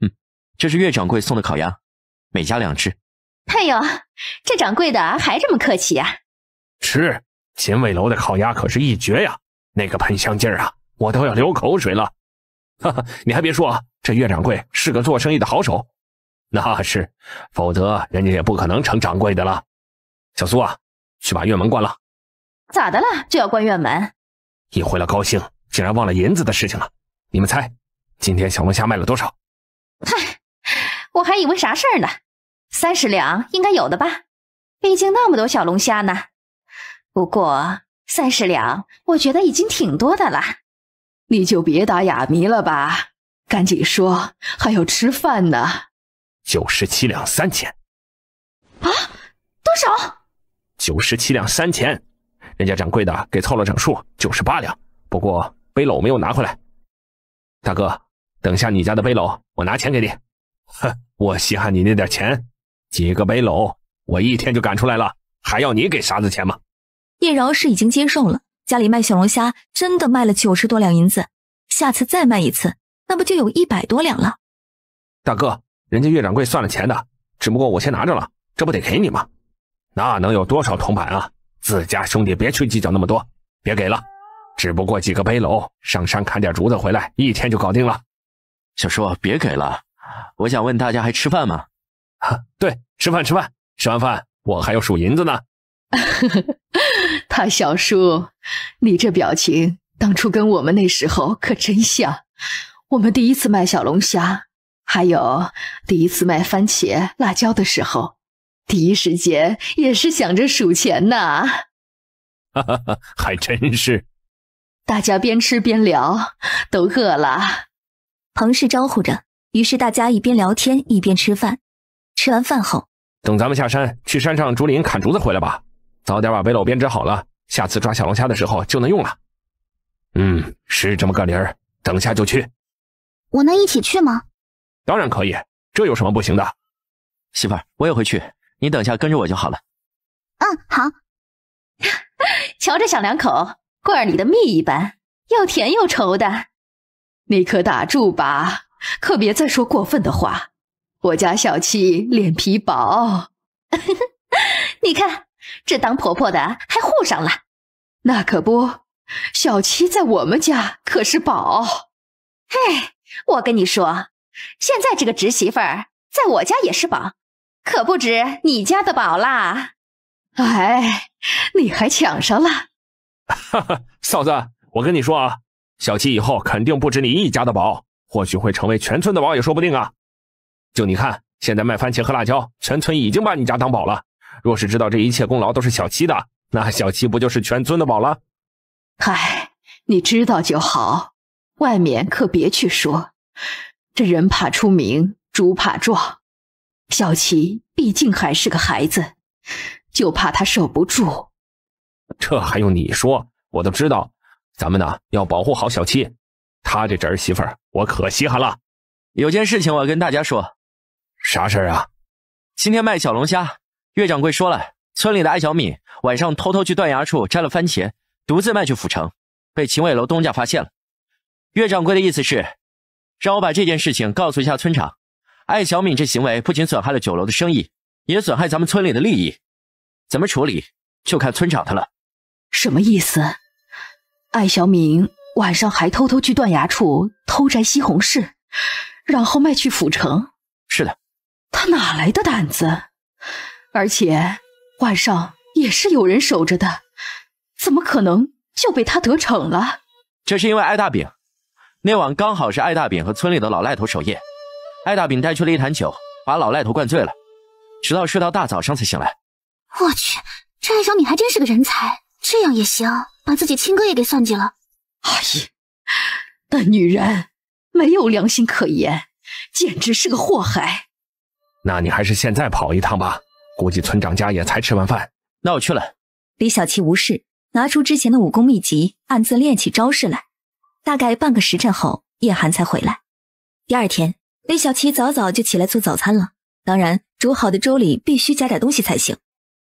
嗯，这是岳掌柜送的烤鸭。每家两只。哎呦，这掌柜的还这么客气呀！吃秦味楼的烤鸭可是一绝呀，那个喷香劲儿啊，我都要流口水了。哈哈，你还别说，这岳掌柜是个做生意的好手。那是，否则人家也不可能成掌柜的了。小苏啊，去把院门关了。咋的了？就要关院门？一回来高兴，竟然忘了银子的事情了。你们猜，今天小龙虾卖了多少？嗨，我还以为啥事儿呢。三十两应该有的吧，毕竟那么多小龙虾呢。不过三十两，我觉得已经挺多的了。你就别打哑谜了吧，赶紧说，还要吃饭呢。九十七两三钱。啊？多少？九十七两三钱，人家掌柜的给凑了整数，九十八两。不过背篓没有拿回来。大哥，等下你家的背篓，我拿钱给你。哼，我稀罕你那点钱。几个背篓，我一天就赶出来了，还要你给啥子钱吗？叶饶是已经接受了，家里卖小龙虾真的卖了九十多两银子，下次再卖一次，那不就有一百多两了？大哥，人家岳掌柜算了钱的，只不过我先拿着了，这不得给你吗？那能有多少铜板啊？自家兄弟别去计较那么多，别给了。只不过几个背篓，上山砍点竹子回来，一天就搞定了。小叔，别给了，我想问大家还吃饭吗？*laughs* 对，吃饭吃饭，吃完饭我还要数银子呢。*laughs* 他小叔，你这表情当初跟我们那时候可真像。我们第一次卖小龙虾，还有第一次卖番茄辣椒的时候，第一时间也是想着数钱呐。哈哈哈，还真是。大家边吃边聊，都饿了。彭氏招呼着，于是大家一边聊天一边吃饭。吃完饭后，等咱们下山去山上竹林砍竹子回来吧，早点把背篓编织好了，下次抓小龙虾的时候就能用了。嗯，是这么个理儿，等下就去。我能一起去吗？当然可以，这有什么不行的？媳妇，我也会去，你等下跟着我就好了。嗯，好。*laughs* 瞧这小两口，罐里的蜜一般，又甜又稠的，你可打住吧，可别再说过分的话。我家小七脸皮薄，*laughs* 你看这当婆婆的还护上了，那可不，小七在我们家可是宝。嘿，我跟你说，现在这个侄媳妇儿在我家也是宝，可不止你家的宝啦。哎，你还抢上了？哈哈，嫂子，我跟你说啊，小七以后肯定不止你一家的宝，或许会成为全村的宝也说不定啊。就你看，现在卖番茄和辣椒，全村已经把你家当宝了。若是知道这一切功劳都是小七的，那小七不就是全村的宝了？嗨，你知道就好，外面可别去说。这人怕出名，猪怕壮。小七毕竟还是个孩子，就怕他受不住。这还用你说？我都知道。咱们呢，要保护好小七。他这侄儿媳妇儿，我可稀罕了。有件事情我要跟大家说。啥事儿啊？今天卖小龙虾，岳掌柜说了，村里的艾小敏晚上偷偷去断崖处摘了番茄，独自卖去府城，被秦伟楼东家发现了。岳掌柜的意思是，让我把这件事情告诉一下村长。艾小敏这行为不仅损害了酒楼的生意，也损害咱们村里的利益。怎么处理，就看村长的了。什么意思？艾小敏晚上还偷偷去断崖处偷摘西红柿，然后卖去府城？是的。他哪来的胆子？而且晚上也是有人守着的，怎么可能就被他得逞了？这是因为艾大饼那晚刚好是艾大饼和村里的老赖头守夜，艾大饼带去了一坛酒，把老赖头灌醉了，直到睡到大早上才醒来。我去，这艾小米还真是个人才，这样也行，把自己亲哥也给算计了。阿姨，那女人没有良心可言，简直是个祸害。那你还是现在跑一趟吧，估计村长家也才吃完饭。那我去了。李小七无事，拿出之前的武功秘籍，暗自练起招式来。大概半个时辰后，叶寒才回来。第二天，李小七早早就起来做早餐了。当然，煮好的粥里必须加点东西才行，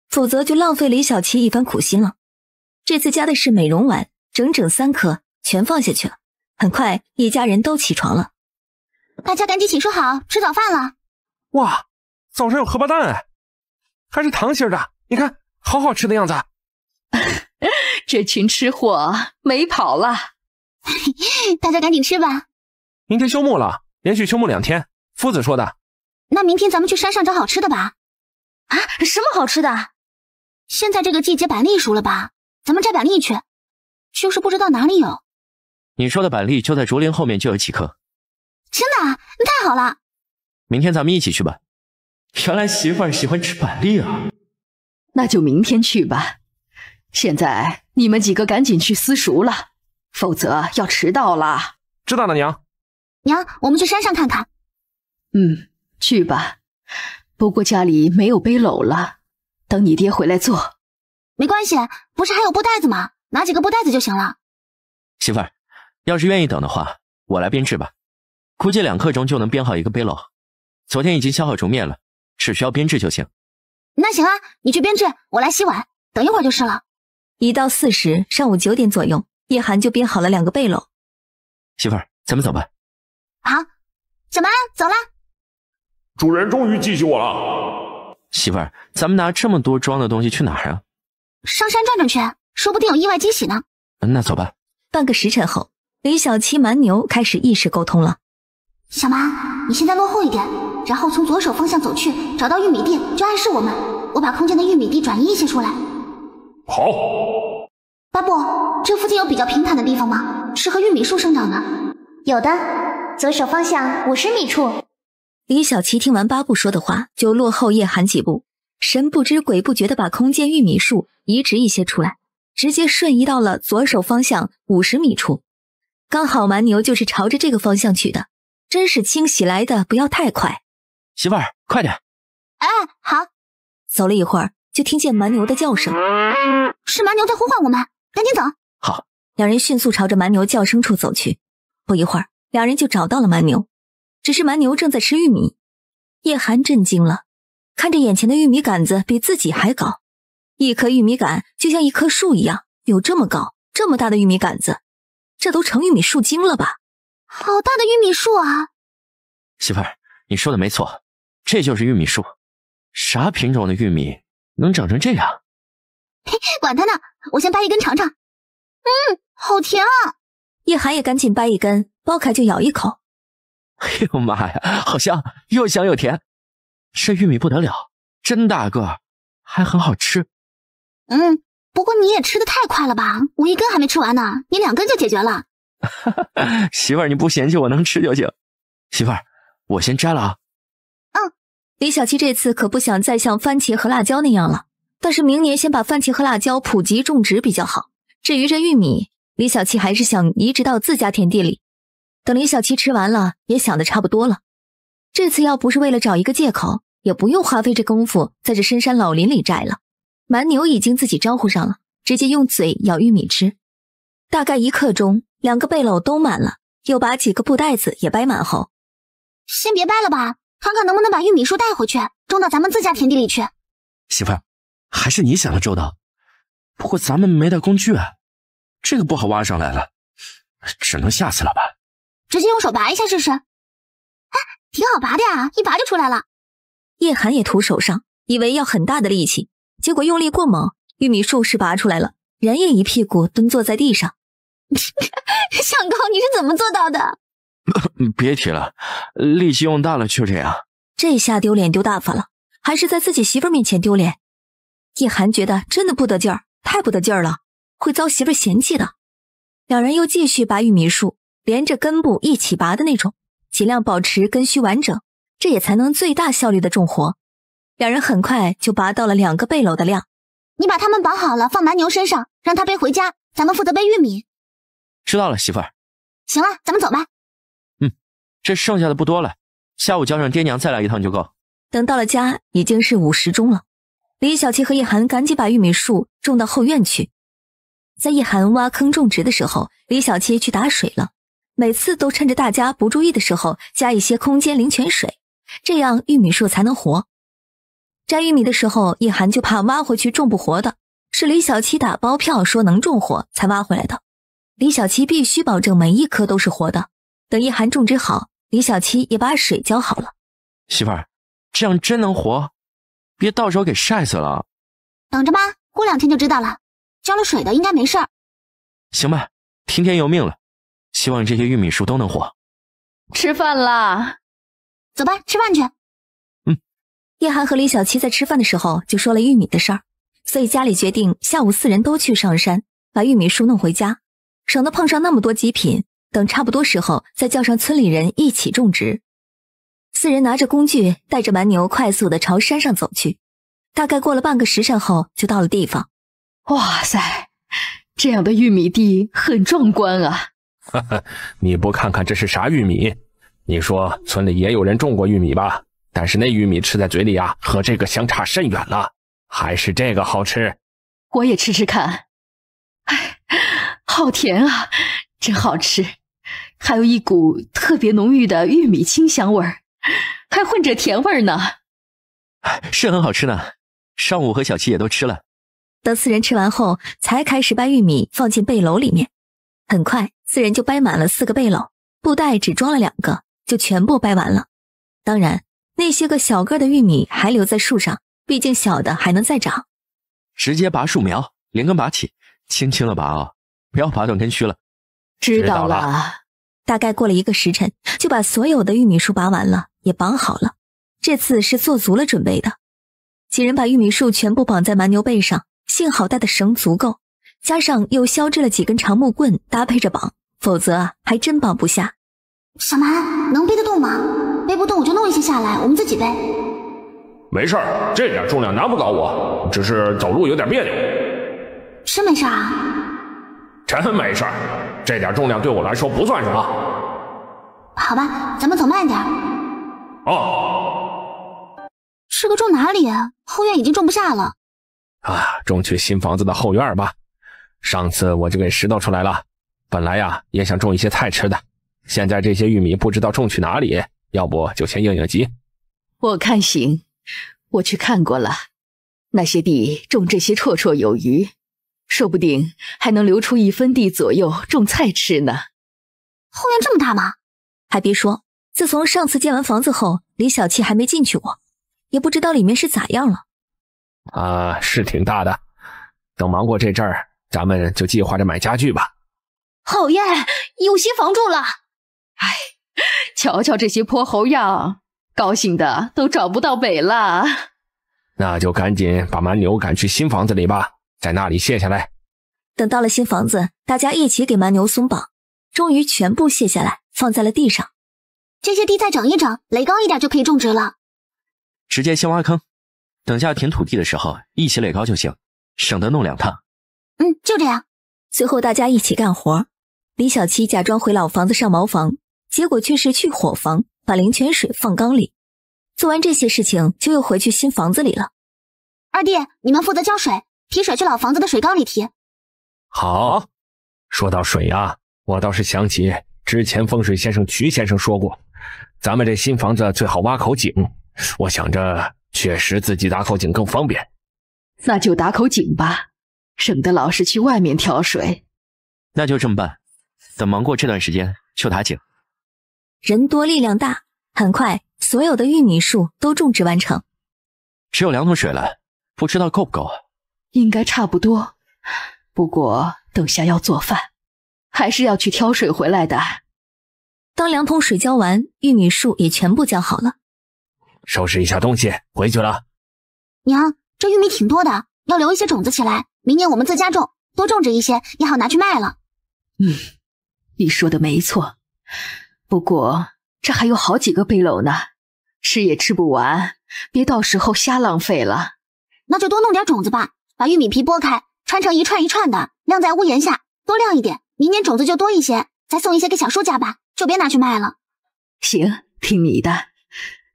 否则就浪费李小七一番苦心了。这次加的是美容丸，整整三颗，全放下去了。很快，一家人都起床了。大家赶紧请说好，吃早饭了。哇！早上有荷包蛋哎，还是糖心的，你看，好好吃的样子。*laughs* 这群吃货没跑了，*laughs* 大家赶紧吃吧。明天休沐了，连续休沐两天，夫子说的。那明天咱们去山上找好吃的吧。啊，什么好吃的？现在这个季节板栗熟了吧？咱们摘板栗去。就是不知道哪里有。你说的板栗就在竹林后面就有几棵。真的？那太好了。明天咱们一起去吧。原来媳妇儿喜欢吃板栗啊，那就明天去吧。现在你们几个赶紧去私塾了，否则要迟到了。知道了，娘。娘，我们去山上看看。嗯，去吧。不过家里没有背篓了，等你爹回来做。没关系，不是还有布袋子吗？拿几个布袋子就行了。媳妇儿，要是愿意等的话，我来编制吧。估计两刻钟就能编好一个背篓。昨天已经削好竹篾了。只需要编制就行，那行啊，你去编制，我来洗碗，等一会儿就是了。一到四时，上午九点左右，叶寒就编好了两个背篓。媳妇儿，咱们走吧。好，小蛮走了。主人终于记起我了。媳妇儿，咱们拿这么多装的东西去哪儿啊？上山转转去，说不定有意外惊喜呢。那走吧。半个时辰后，李小七蛮牛开始意识沟通了。小蛮，你现在落后一点。然后从左手方向走去，找到玉米地就暗示我们。我把空间的玉米地转移一些出来。好，巴布，这附近有比较平坦的地方吗？适合玉米树生长的？有的，左手方向五十米处。李小琪听完巴布说的话，就落后叶寒几步，神不知鬼不觉的把空间玉米树移植一些出来，直接瞬移到了左手方向五十米处。刚好蛮牛就是朝着这个方向去的，真是惊喜来的不要太快。媳妇儿，快点！哎，好。走了一会儿，就听见蛮牛的叫声，是蛮牛在呼唤我们，赶紧走。好，两人迅速朝着蛮牛叫声处走去。不一会儿，两人就找到了蛮牛，只是蛮牛正在吃玉米。叶寒震惊了，看着眼前的玉米杆子比自己还高，一颗玉米杆就像一棵树一样，有这么高、这么大的玉米杆子，这都成玉米树精了吧？好大的玉米树啊！媳妇儿，你说的没错。这就是玉米树，啥品种的玉米能长成这样？嘿，管他呢，我先掰一根尝尝。嗯，好甜啊！叶寒也赶紧掰一根，剥开就咬一口。哎呦妈呀，好香，又香又甜，这玉米不得了，真大个，还很好吃。嗯，不过你也吃的太快了吧，我一根还没吃完呢，你两根就解决了。*laughs* 媳妇儿，你不嫌弃我能吃就行。媳妇儿，我先摘了啊。李小七这次可不想再像番茄和辣椒那样了，但是明年先把番茄和辣椒普及种植比较好。至于这玉米，李小七还是想移植到自家田地里。等李小七吃完了，也想的差不多了。这次要不是为了找一个借口，也不用花费这功夫在这深山老林里摘了。蛮牛已经自己招呼上了，直接用嘴咬玉米吃。大概一刻钟，两个背篓都满了，又把几个布袋子也掰满后，先别掰了吧。看看能不能把玉米树带回去，种到咱们自家田地里去。媳妇，还是你想的周到。不过咱们没带工具，啊，这个不好挖上来了，只能下次了吧。直接用手拔一下试试。哎，挺好拔的呀，一拔就出来了。叶寒也徒手上，以为要很大的力气，结果用力过猛，玉米树是拔出来了，人也一屁股蹲坐在地上。相 *laughs* 公，你是怎么做到的？*laughs* 别提了，力气用大了，就这样。这下丢脸丢大发了，还是在自己媳妇面前丢脸。叶寒觉得真的不得劲儿，太不得劲儿了，会遭媳妇嫌弃的。两人又继续拔玉米树，连着根部一起拔的那种，尽量保持根须完整，这也才能最大效率的种活。两人很快就拔到了两个背篓的量。你把它们绑好了，放蛮牛身上，让他背回家，咱们负责背玉米。知道了，媳妇儿。行了，咱们走吧。这剩下的不多了，下午叫上爹娘再来一趟就够。等到了家已经是午时钟了，李小七和叶寒赶紧把玉米树种到后院去。在叶寒挖坑种植的时候，李小七去打水了。每次都趁着大家不注意的时候加一些空间灵泉水，这样玉米树才能活。摘玉米的时候，叶寒就怕挖回去种不活的，是李小七打包票说能种活才挖回来的。李小七必须保证每一颗都是活的。等叶寒种植好。李小七也把水浇好了，媳妇儿，这样真能活？别到时候给晒死了。等着吧，过两天就知道了。浇了水的应该没事儿。行吧，听天由命了。希望这些玉米树都能活。吃饭啦，走吧，吃饭去。嗯。叶寒和李小七在吃饭的时候就说了玉米的事儿，所以家里决定下午四人都去上山把玉米树弄回家，省得碰上那么多极品。等差不多时候，再叫上村里人一起种植。四人拿着工具，带着蛮牛，快速的朝山上走去。大概过了半个时辰后，就到了地方。哇塞，这样的玉米地很壮观啊！哈哈，你不看看这是啥玉米？你说村里也有人种过玉米吧？但是那玉米吃在嘴里啊，和这个相差甚远了，还是这个好吃。我也吃吃看。哎，好甜啊，真好吃。还有一股特别浓郁的玉米清香味儿，还混着甜味儿呢，是很好吃呢。上午和小七也都吃了。等四人吃完后，才开始掰玉米放进背篓里面。很快，四人就掰满了四个背篓，布袋只装了两个就全部掰完了。当然，那些个小个的玉米还留在树上，毕竟小的还能再长。直接拔树苗，连根拔起，轻轻的拔哦，不要拔断根须了。知道了。大概过了一个时辰，就把所有的玉米树拔完了，也绑好了。这次是做足了准备的，几人把玉米树全部绑在蛮牛背上，幸好带的绳足够，加上又削制了几根长木棍搭配着绑，否则还真绑不下。小蛮能背得动吗？背不动我就弄一些下来，我们自己背。没事儿，这点重量难不倒我，只是走路有点别扭。真没事啊？真没事儿，这点重量对我来说不算什么。好吧，咱们走慢点。哦，这个种哪里？后院已经种不下了。啊，种去新房子的后院吧。上次我就给拾掇出来了，本来呀也想种一些菜吃的。现在这些玉米不知道种去哪里，要不就先应应急。我看行，我去看过了，那些地种这些绰绰有余。说不定还能留出一分地左右种菜吃呢。后院这么大吗？还别说，自从上次建完房子后，李小七还没进去过，也不知道里面是咋样了。啊，是挺大的。等忙过这阵儿，咱们就计划着买家具吧。好耶，有新房住了！哎，瞧瞧这些泼猴样，高兴的都找不到北了。那就赶紧把蛮牛赶去新房子里吧。在那里卸下来，等到了新房子，大家一起给蛮牛松绑，终于全部卸下来，放在了地上。这些地再整一整，垒高一点就可以种植了。直接先挖坑，等下填土地的时候一起垒高就行，省得弄两趟。嗯，就这样。随后大家一起干活。李小七假装回老房子上茅房，结果却是去伙房把灵泉水放缸里。做完这些事情，就又回去新房子里了。二弟，你们负责浇水。提水去老房子的水缸里提。好，说到水呀，我倒是想起之前风水先生瞿先生说过，咱们这新房子最好挖口井。我想着确实自己打口井更方便，那就打口井吧，省得老是去外面挑水。那就这么办，等忙过这段时间就打井。人多力量大，很快所有的玉米树都种植完成。只有两桶水了，不知道够不够应该差不多，不过等下要做饭，还是要去挑水回来的。当两桶水浇完，玉米树也全部浇好了。收拾一下东西，回去了。娘，这玉米挺多的，要留一些种子起来，明年我们自家种，多种植一些也好拿去卖了。嗯，你说的没错，不过这还有好几个背篓呢，吃也吃不完，别到时候瞎浪费了。那就多弄点种子吧。把玉米皮剥开，穿成一串一串的，晾在屋檐下，多晾一点，明年种子就多一些。再送一些给小叔家吧，就别拿去卖了。行，听你的。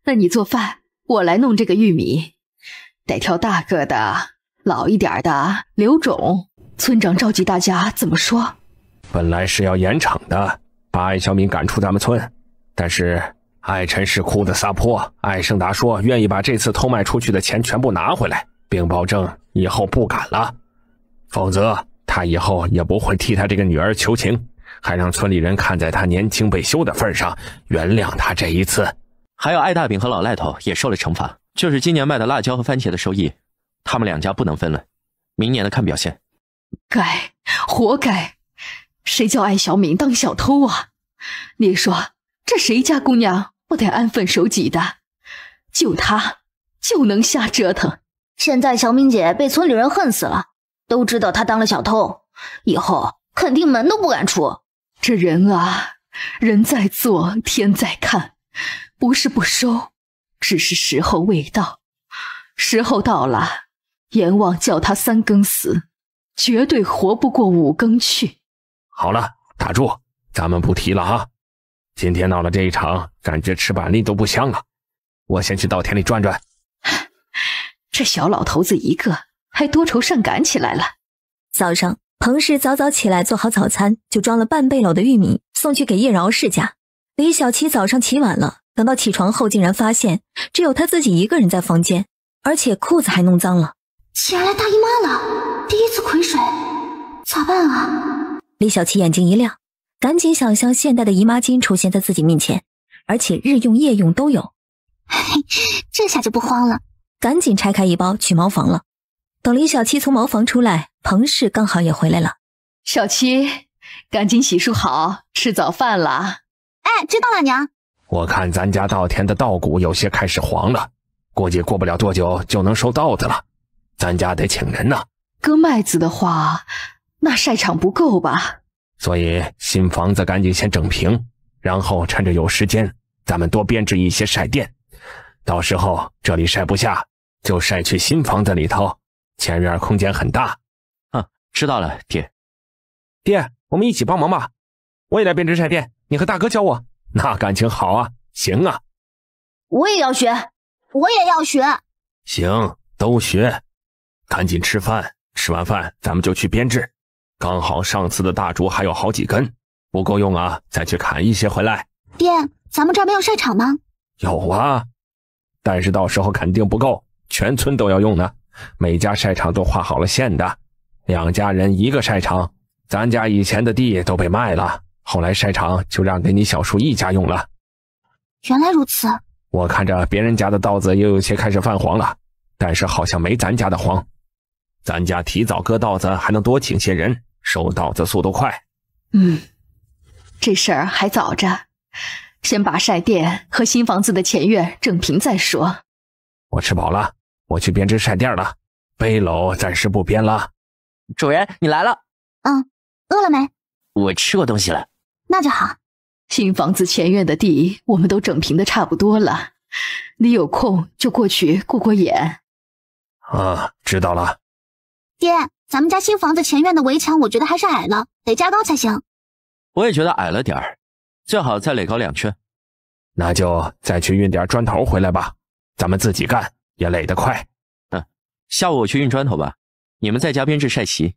那你做饭，我来弄这个玉米，得挑大个的、老一点的留种。村长召集大家怎么说？本来是要严惩的，把艾小敏赶出咱们村，但是艾陈是哭的撒泼，艾盛达说愿意把这次偷卖出去的钱全部拿回来。并保证以后不敢了，否则他以后也不会替他这个女儿求情，还让村里人看在他年轻被休的份上原谅他这一次。还有艾大饼和老赖头也受了惩罚，就是今年卖的辣椒和番茄的收益，他们两家不能分了，明年的看表现。该活该，谁叫艾小敏当小偷啊？你说这谁家姑娘不得安分守己的？就她就能瞎折腾。现在小敏姐被村里人恨死了，都知道她当了小偷，以后肯定门都不敢出。这人啊，人在做，天在看，不是不收，只是时候未到。时候到了，阎王叫他三更死，绝对活不过五更去。好了，打住，咱们不提了啊。今天闹了这一场，感觉吃板栗都不香了。我先去稻田里转转。这小老头子一个还多愁善感起来了。早上，彭氏早早起来做好早餐，就装了半背篓的玉米送去给叶饶氏家。李小七早上起晚了，等到起床后，竟然发现只有他自己一个人在房间，而且裤子还弄脏了。起来大姨妈了，第一次捆水，咋办啊？李小七眼睛一亮，赶紧想象现代的姨妈巾出现在自己面前，而且日用夜用都有，*laughs* 这下就不慌了。赶紧拆开一包，去茅房了。等李小七从茅房出来，彭氏刚好也回来了。小七，赶紧洗漱好，吃早饭了。哎，知道了，娘。我看咱家稻田的稻谷有些开始黄了，估计过不了多久就能收稻子了。咱家得请人呢。割麦子的话，那晒场不够吧？所以新房子赶紧先整平，然后趁着有时间，咱们多编织一些晒垫。到时候这里晒不下，就晒去新房子里头，前院空间很大。嗯，知道了，爹。爹，我们一起帮忙吧，我也来编织晒垫，你和大哥教我，那感情好啊，行啊。我也要学，我也要学。行，都学。赶紧吃饭，吃完饭咱们就去编织。刚好上次的大竹还有好几根，不够用啊，再去砍一些回来。爹，咱们这儿没有晒场吗？有啊。但是到时候肯定不够，全村都要用呢。每家晒场都画好了线的，两家人一个晒场。咱家以前的地都被卖了，后来晒场就让给你小叔一家用了。原来如此。我看着别人家的稻子又有些开始泛黄了，但是好像没咱家的黄。咱家提早割稻子，还能多请些人，收稻子速度快。嗯，这事儿还早着。先把晒垫和新房子的前院整平再说。我吃饱了，我去编织晒垫了。背篓暂时不编了。主人，你来了。嗯，饿了没？我吃过东西了。那就好。新房子前院的地，我们都整平的差不多了。你有空就过去过过眼。啊，知道了。爹，咱们家新房子前院的围墙，我觉得还是矮了，得加高才行。我也觉得矮了点儿。最好再垒高两圈，那就再去运点砖头回来吧。咱们自己干也垒得快。嗯，下午我去运砖头吧，你们在家编制晒席。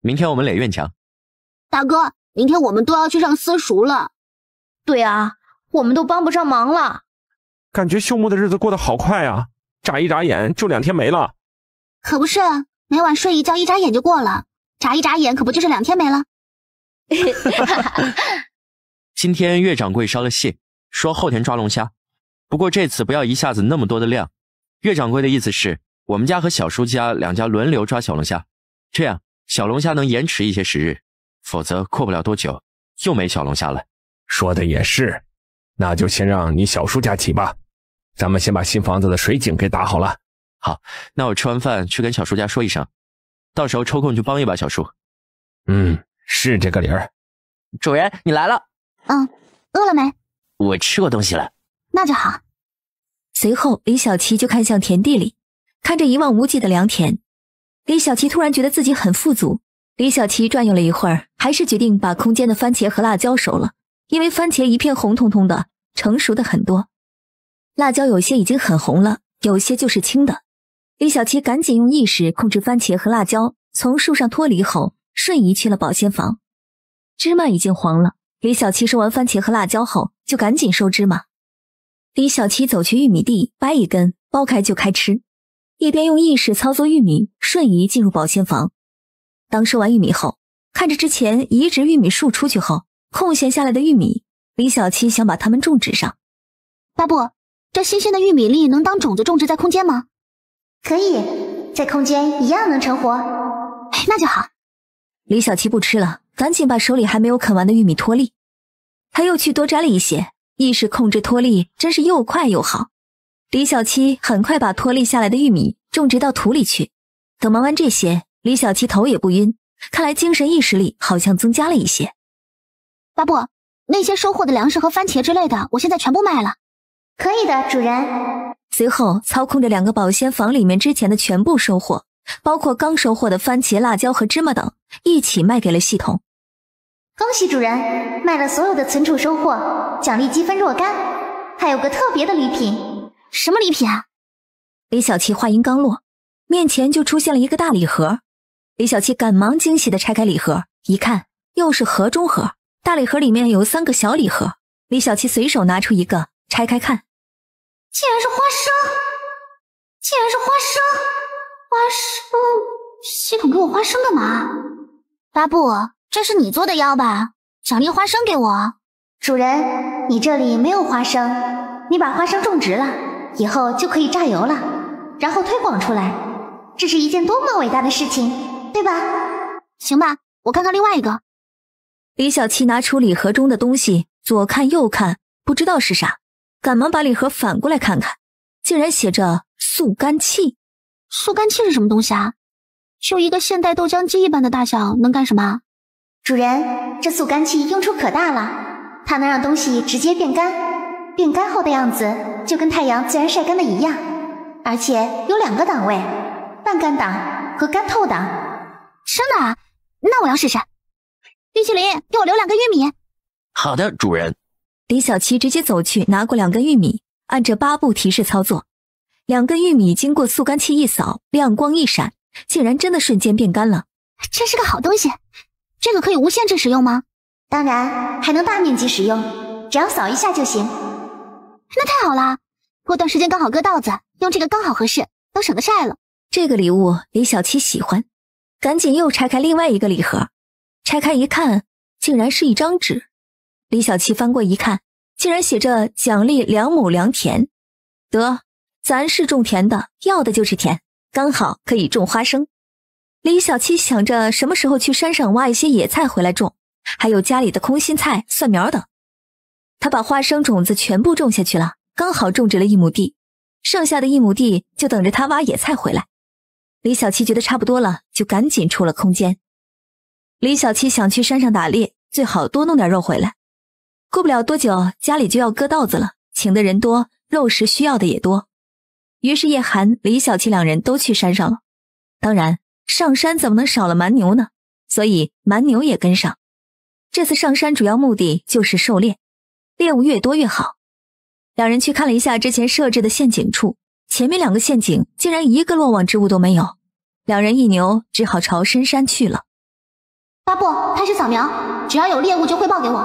明天我们垒院墙。大哥，明天我们都要去上私塾了。对啊，我们都帮不上忙了。感觉休沐的日子过得好快啊，眨一眨眼就两天没了。可不是，每晚睡一觉，一眨眼就过了。眨一眨眼，可不就是两天没了？哈哈。今天岳掌柜捎了信，说后天抓龙虾，不过这次不要一下子那么多的量。岳掌柜的意思是我们家和小叔家两家轮流抓小龙虾，这样小龙虾能延迟一些时日，否则过不了多久又没小龙虾了。说的也是，那就先让你小叔家起吧，咱们先把新房子的水井给打好了。好，那我吃完饭去跟小叔家说一声，到时候抽空去帮一把小叔。嗯，是这个理儿。主人，你来了。嗯，饿了没？我吃过东西了，那就好。随后，李小琪就看向田地里，看着一望无际的良田，李小琪突然觉得自己很富足。李小琪转悠了一会儿，还是决定把空间的番茄和辣椒收了，因为番茄一片红彤彤的，成熟的很多；辣椒有些已经很红了，有些就是青的。李小琪赶紧用意识控制番茄和辣椒从树上脱离后，瞬移去了保鲜房。芝麻已经黄了。李小七收完番茄和辣椒后，就赶紧收芝麻。李小七走去玉米地，掰一根，剥开就开吃，一边用意识操作玉米瞬移进入保鲜房。当收完玉米后，看着之前移植玉米树出去后空闲下来的玉米，李小七想把它们种植上。巴布，这新鲜的玉米粒能当种子种植在空间吗？可以在空间一样能成活，那就好。李小七不吃了。赶紧把手里还没有啃完的玉米脱粒，他又去多摘了一些。意识控制脱粒真是又快又好。李小七很快把脱粒下来的玉米种植到土里去。等忙完这些，李小七头也不晕，看来精神意识力好像增加了一些。巴布，那些收获的粮食和番茄之类的，我现在全部卖了。可以的，主人。随后操控着两个保鲜房里面之前的全部收获，包括刚收获的番茄、辣椒和芝麻等，一起卖给了系统。恭喜主人卖了所有的存储收获，奖励积分若干，还有个特别的礼品。什么礼品啊？李小七话音刚落，面前就出现了一个大礼盒。李小七赶忙惊喜的拆开礼盒，一看又是盒中盒，大礼盒里面有三个小礼盒。李小七随手拿出一个拆开看，竟然是花生，竟然是花生，花生，系统给我花生干嘛？发布。这是你做的妖吧？奖励花生给我。主人，你这里没有花生，你把花生种植了，以后就可以榨油了，然后推广出来，这是一件多么伟大的事情，对吧？行吧，我看看另外一个。李小七拿出礼盒中的东西，左看右看，不知道是啥，赶忙把礼盒反过来看看，竟然写着速干器。速干器是什么东西啊？就一个现代豆浆机一般的大小，能干什么？主人，这速干器用处可大了，它能让东西直接变干，变干后的样子就跟太阳自然晒干的一样，而且有两个档位，半干档和干透档。真的？那我要试试。玉麒麟，给我留两根玉米。好的，主人。李小七直接走去拿过两根玉米，按着八步提示操作，两根玉米经过速干器一扫，亮光一闪，竟然真的瞬间变干了。真是个好东西。这个可以无限制使用吗？当然，还能大面积使用，只要扫一下就行。那太好了，过段时间刚好割稻子，用这个刚好合适，都省得晒了。这个礼物李小七喜欢，赶紧又拆开另外一个礼盒，拆开一看，竟然是一张纸。李小七翻过一看，竟然写着奖励两亩良田。得，咱是种田的，要的就是田，刚好可以种花生。李小七想着什么时候去山上挖一些野菜回来种，还有家里的空心菜、蒜苗等。他把花生种子全部种下去了，刚好种植了一亩地，剩下的一亩地就等着他挖野菜回来。李小七觉得差不多了，就赶紧出了空间。李小七想去山上打猎，最好多弄点肉回来。过不了多久，家里就要割稻子了，请的人多，肉食需要的也多。于是叶寒、李小七两人都去山上了，当然。上山怎么能少了蛮牛呢？所以蛮牛也跟上。这次上山主要目的就是狩猎，猎物越多越好。两人去看了一下之前设置的陷阱处，前面两个陷阱竟然一个落网之物都没有。两人一牛只好朝深山去了。八布开始扫描，只要有猎物就汇报给我。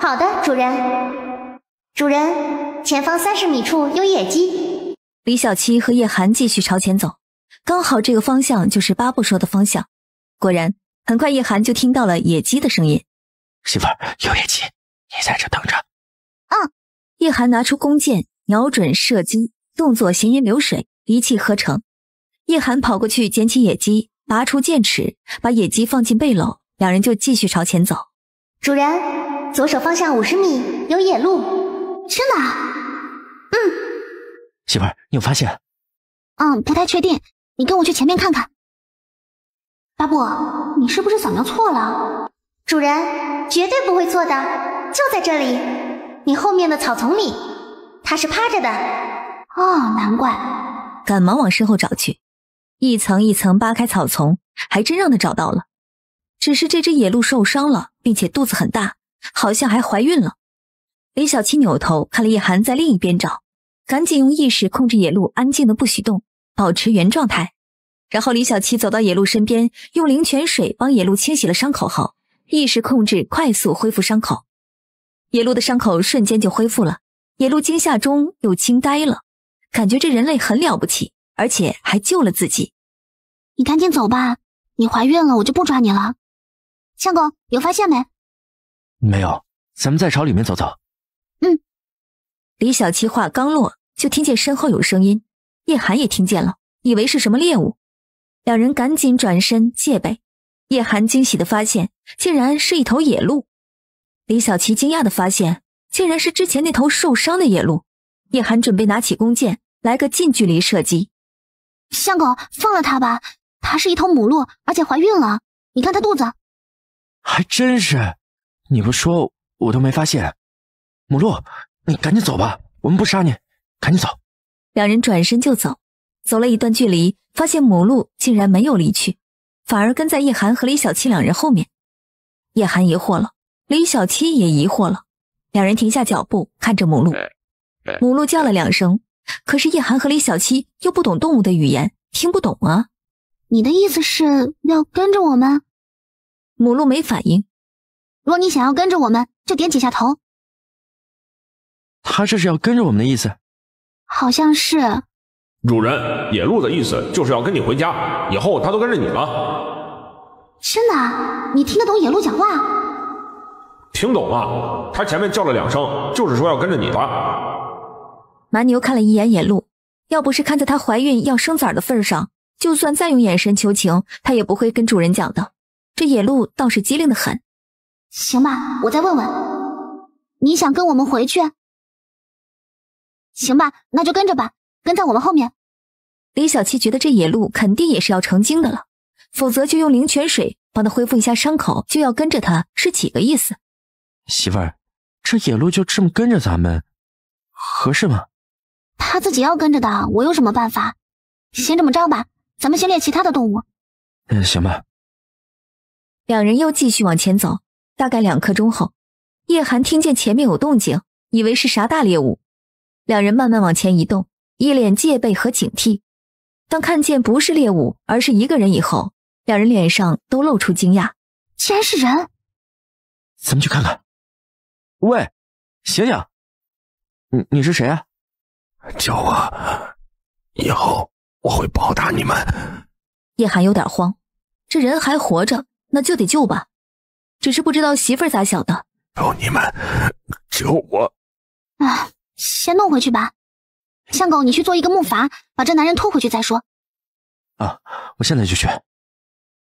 好的，主人。主人，前方三十米处有野鸡。李小七和叶寒继续朝前走。刚好这个方向就是巴布说的方向，果然很快叶寒就听到了野鸡的声音。媳妇儿有野鸡，你在这等着。嗯。叶寒拿出弓箭，瞄准射击，动作行云流水，一气呵成。叶寒跑过去捡起野鸡，拔出剑尺，把野鸡放进背篓，两人就继续朝前走。主人，左手方向五十米有野鹿。真的？嗯。媳妇儿，你有发现？嗯，不太确定。你跟我去前面看看，巴布，你是不是扫描错了？主人绝对不会错的，就在这里，你后面的草丛里，它是趴着的。哦，难怪，赶忙往身后找去，一层一层扒开草丛，还真让他找到了。只是这只野鹿受伤了，并且肚子很大，好像还怀孕了。李小七扭头看了叶寒在另一边找，赶紧用意识控制野鹿安静的不许动。保持原状态，然后李小七走到野鹿身边，用灵泉水帮野鹿清洗了伤口后，意识控制快速恢复伤口。野鹿的伤口瞬间就恢复了，野鹿惊吓中又惊呆了，感觉这人类很了不起，而且还救了自己。你赶紧走吧，你怀孕了，我就不抓你了。相公，有发现没？没有，咱们再朝里面走走。嗯。李小七话刚落，就听见身后有声音。叶寒也听见了，以为是什么猎物，两人赶紧转身戒备。叶寒惊喜的发现，竟然是一头野鹿。李小琪惊讶的发现，竟然是之前那头受伤的野鹿。叶寒准备拿起弓箭，来个近距离射击。相公，放了它吧，它是一头母鹿，而且怀孕了。你看它肚子，还真是，你不说我都没发现。母鹿，你赶紧走吧，我们不杀你，赶紧走。两人转身就走，走了一段距离，发现母鹿竟然没有离去，反而跟在叶寒和李小七两人后面。叶寒疑惑了，李小七也疑惑了，两人停下脚步看着母鹿。母鹿叫了两声，可是叶寒和李小七又不懂动物的语言，听不懂啊。你的意思是要跟着我们？母鹿没反应。若你想要跟着我们，就点几下头。他这是要跟着我们的意思。好像是，主人，野鹿的意思就是要跟你回家，以后它都跟着你了。真的？你听得懂野鹿讲话？听懂了，它前面叫了两声，就是说要跟着你吧。蛮牛看了一眼野鹿，要不是看在她怀孕要生崽的份上，就算再用眼神求情，他也不会跟主人讲的。这野鹿倒是机灵的很，行吧，我再问问，你想跟我们回去？行吧，那就跟着吧，跟在我们后面。李小七觉得这野鹿肯定也是要成精的了，否则就用灵泉水帮他恢复一下伤口。就要跟着他是几个意思？媳妇儿，这野鹿就这么跟着咱们，合适吗？他自己要跟着的，我有什么办法？先这么着吧，咱们先猎其他的动物。嗯，行吧。两人又继续往前走，大概两刻钟后，叶寒听见前面有动静，以为是啥大猎物。两人慢慢往前移动，一脸戒备和警惕。当看见不是猎物，而是一个人以后，两人脸上都露出惊讶。竟然是人！咱们去看看。喂，醒醒！你你是谁啊？救我！以后我会报答你们。叶寒有点慌，这人还活着，那就得救吧。只是不知道媳妇儿咋想的。救你们！救我！啊！先弄回去吧，相公，你去做一个木筏，把这男人拖回去再说。啊，我现在就去。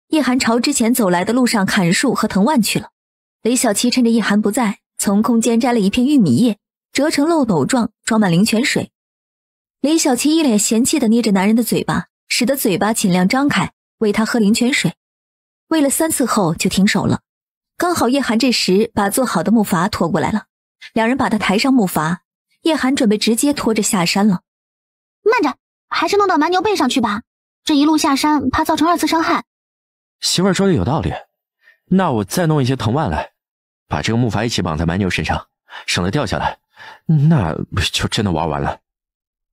叶寒朝之前走来的路上砍树和藤蔓去了。李小七趁着叶寒不在，从空间摘了一片玉米叶，折成漏斗状，装满灵泉水。李小七一脸嫌弃的捏着男人的嘴巴，使得嘴巴尽量张开，喂他喝灵泉水。喂了三次后就停手了。刚好叶寒这时把做好的木筏拖过来了，两人把他抬上木筏。叶寒准备直接拖着下山了。慢着，还是弄到蛮牛背上去吧。这一路下山，怕造成二次伤害。媳妇说的有道理，那我再弄一些藤蔓来，把这个木筏一起绑在蛮牛身上，省得掉下来。那就真的玩完了。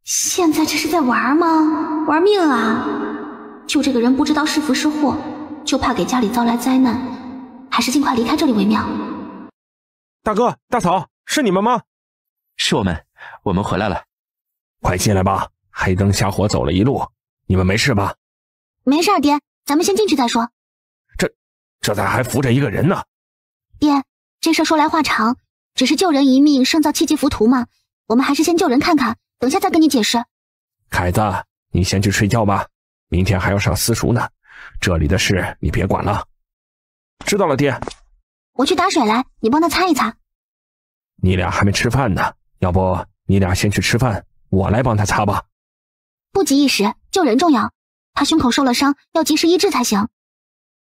现在这是在玩吗？玩命啊！就这个人不知道是福是祸，就怕给家里招来灾难，还是尽快离开这里为妙。大哥，大嫂，是你们吗？是我们，我们回来了，快进来吧！黑灯瞎火走了一路，你们没事吧？没事，爹，咱们先进去再说。这，这咋还扶着一个人呢？爹，这事说来话长，只是救人一命胜造七级浮屠嘛。我们还是先救人看看，等下再跟你解释。凯子，你先去睡觉吧，明天还要上私塾呢。这里的事你别管了。知道了，爹。我去打水来，你帮他擦一擦。你俩还没吃饭呢。要不你俩先去吃饭，我来帮他擦吧。不急一时，救人重要。他胸口受了伤，要及时医治才行。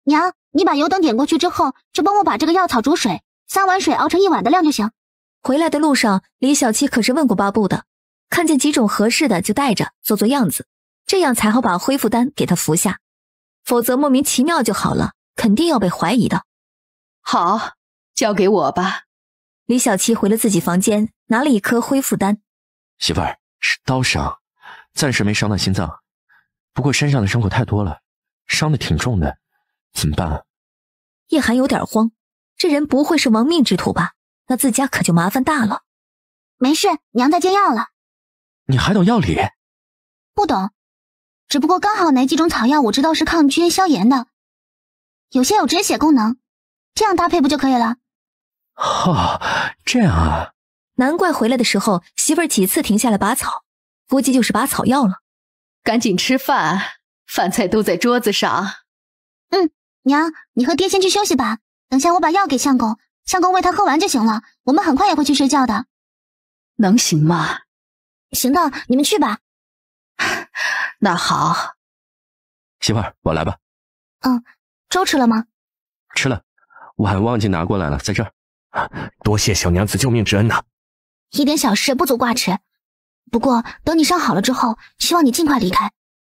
娘，你把油灯点过去之后，就帮我把这个药草煮水，三碗水熬成一碗的量就行。回来的路上，李小七可是问过八部的，看见几种合适的就带着做做样子，这样才好把恢复丹给他服下，否则莫名其妙就好了，肯定要被怀疑的。好，交给我吧。李小七回了自己房间，拿了一颗恢复丹。媳妇儿是刀伤，暂时没伤到心脏，不过身上的伤口太多了，伤的挺重的，怎么办？叶寒有点慌，这人不会是亡命之徒吧？那自家可就麻烦大了。没事，娘在煎药了。你还懂药理？不懂，只不过刚好哪几种草药我知道是抗菌消炎的，有些有止血功能，这样搭配不就可以了？哦，这样啊！难怪回来的时候媳妇儿几次停下来拔草，估计就是拔草药了。赶紧吃饭，饭菜都在桌子上。嗯，娘，你和爹先去休息吧。等下我把药给相公，相公喂他喝完就行了。我们很快也会去睡觉的。能行吗？行的，你们去吧。*laughs* 那好，媳妇儿，我来吧。嗯，粥吃了吗？吃了，碗忘记拿过来了，在这儿。多谢小娘子救命之恩呐！一点小事不足挂齿。不过等你伤好了之后，希望你尽快离开。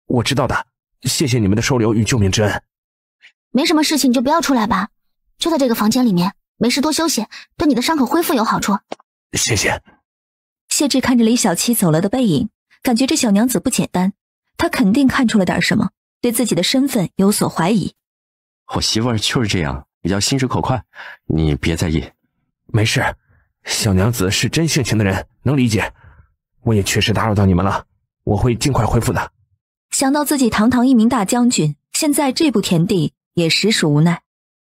我知道的，谢谢你们的收留与救命之恩。没什么事情就不要出来吧，就在这个房间里面，没事多休息，对你的伤口恢复有好处。谢谢。谢志看着李小七走了的背影，感觉这小娘子不简单，她肯定看出了点什么，对自己的身份有所怀疑。我媳妇就是这样，比较心直口快，你别在意。没事，小娘子是真性情的人，能理解。我也确实打扰到你们了，我会尽快恢复的。想到自己堂堂一名大将军，现在这步田地也实属无奈。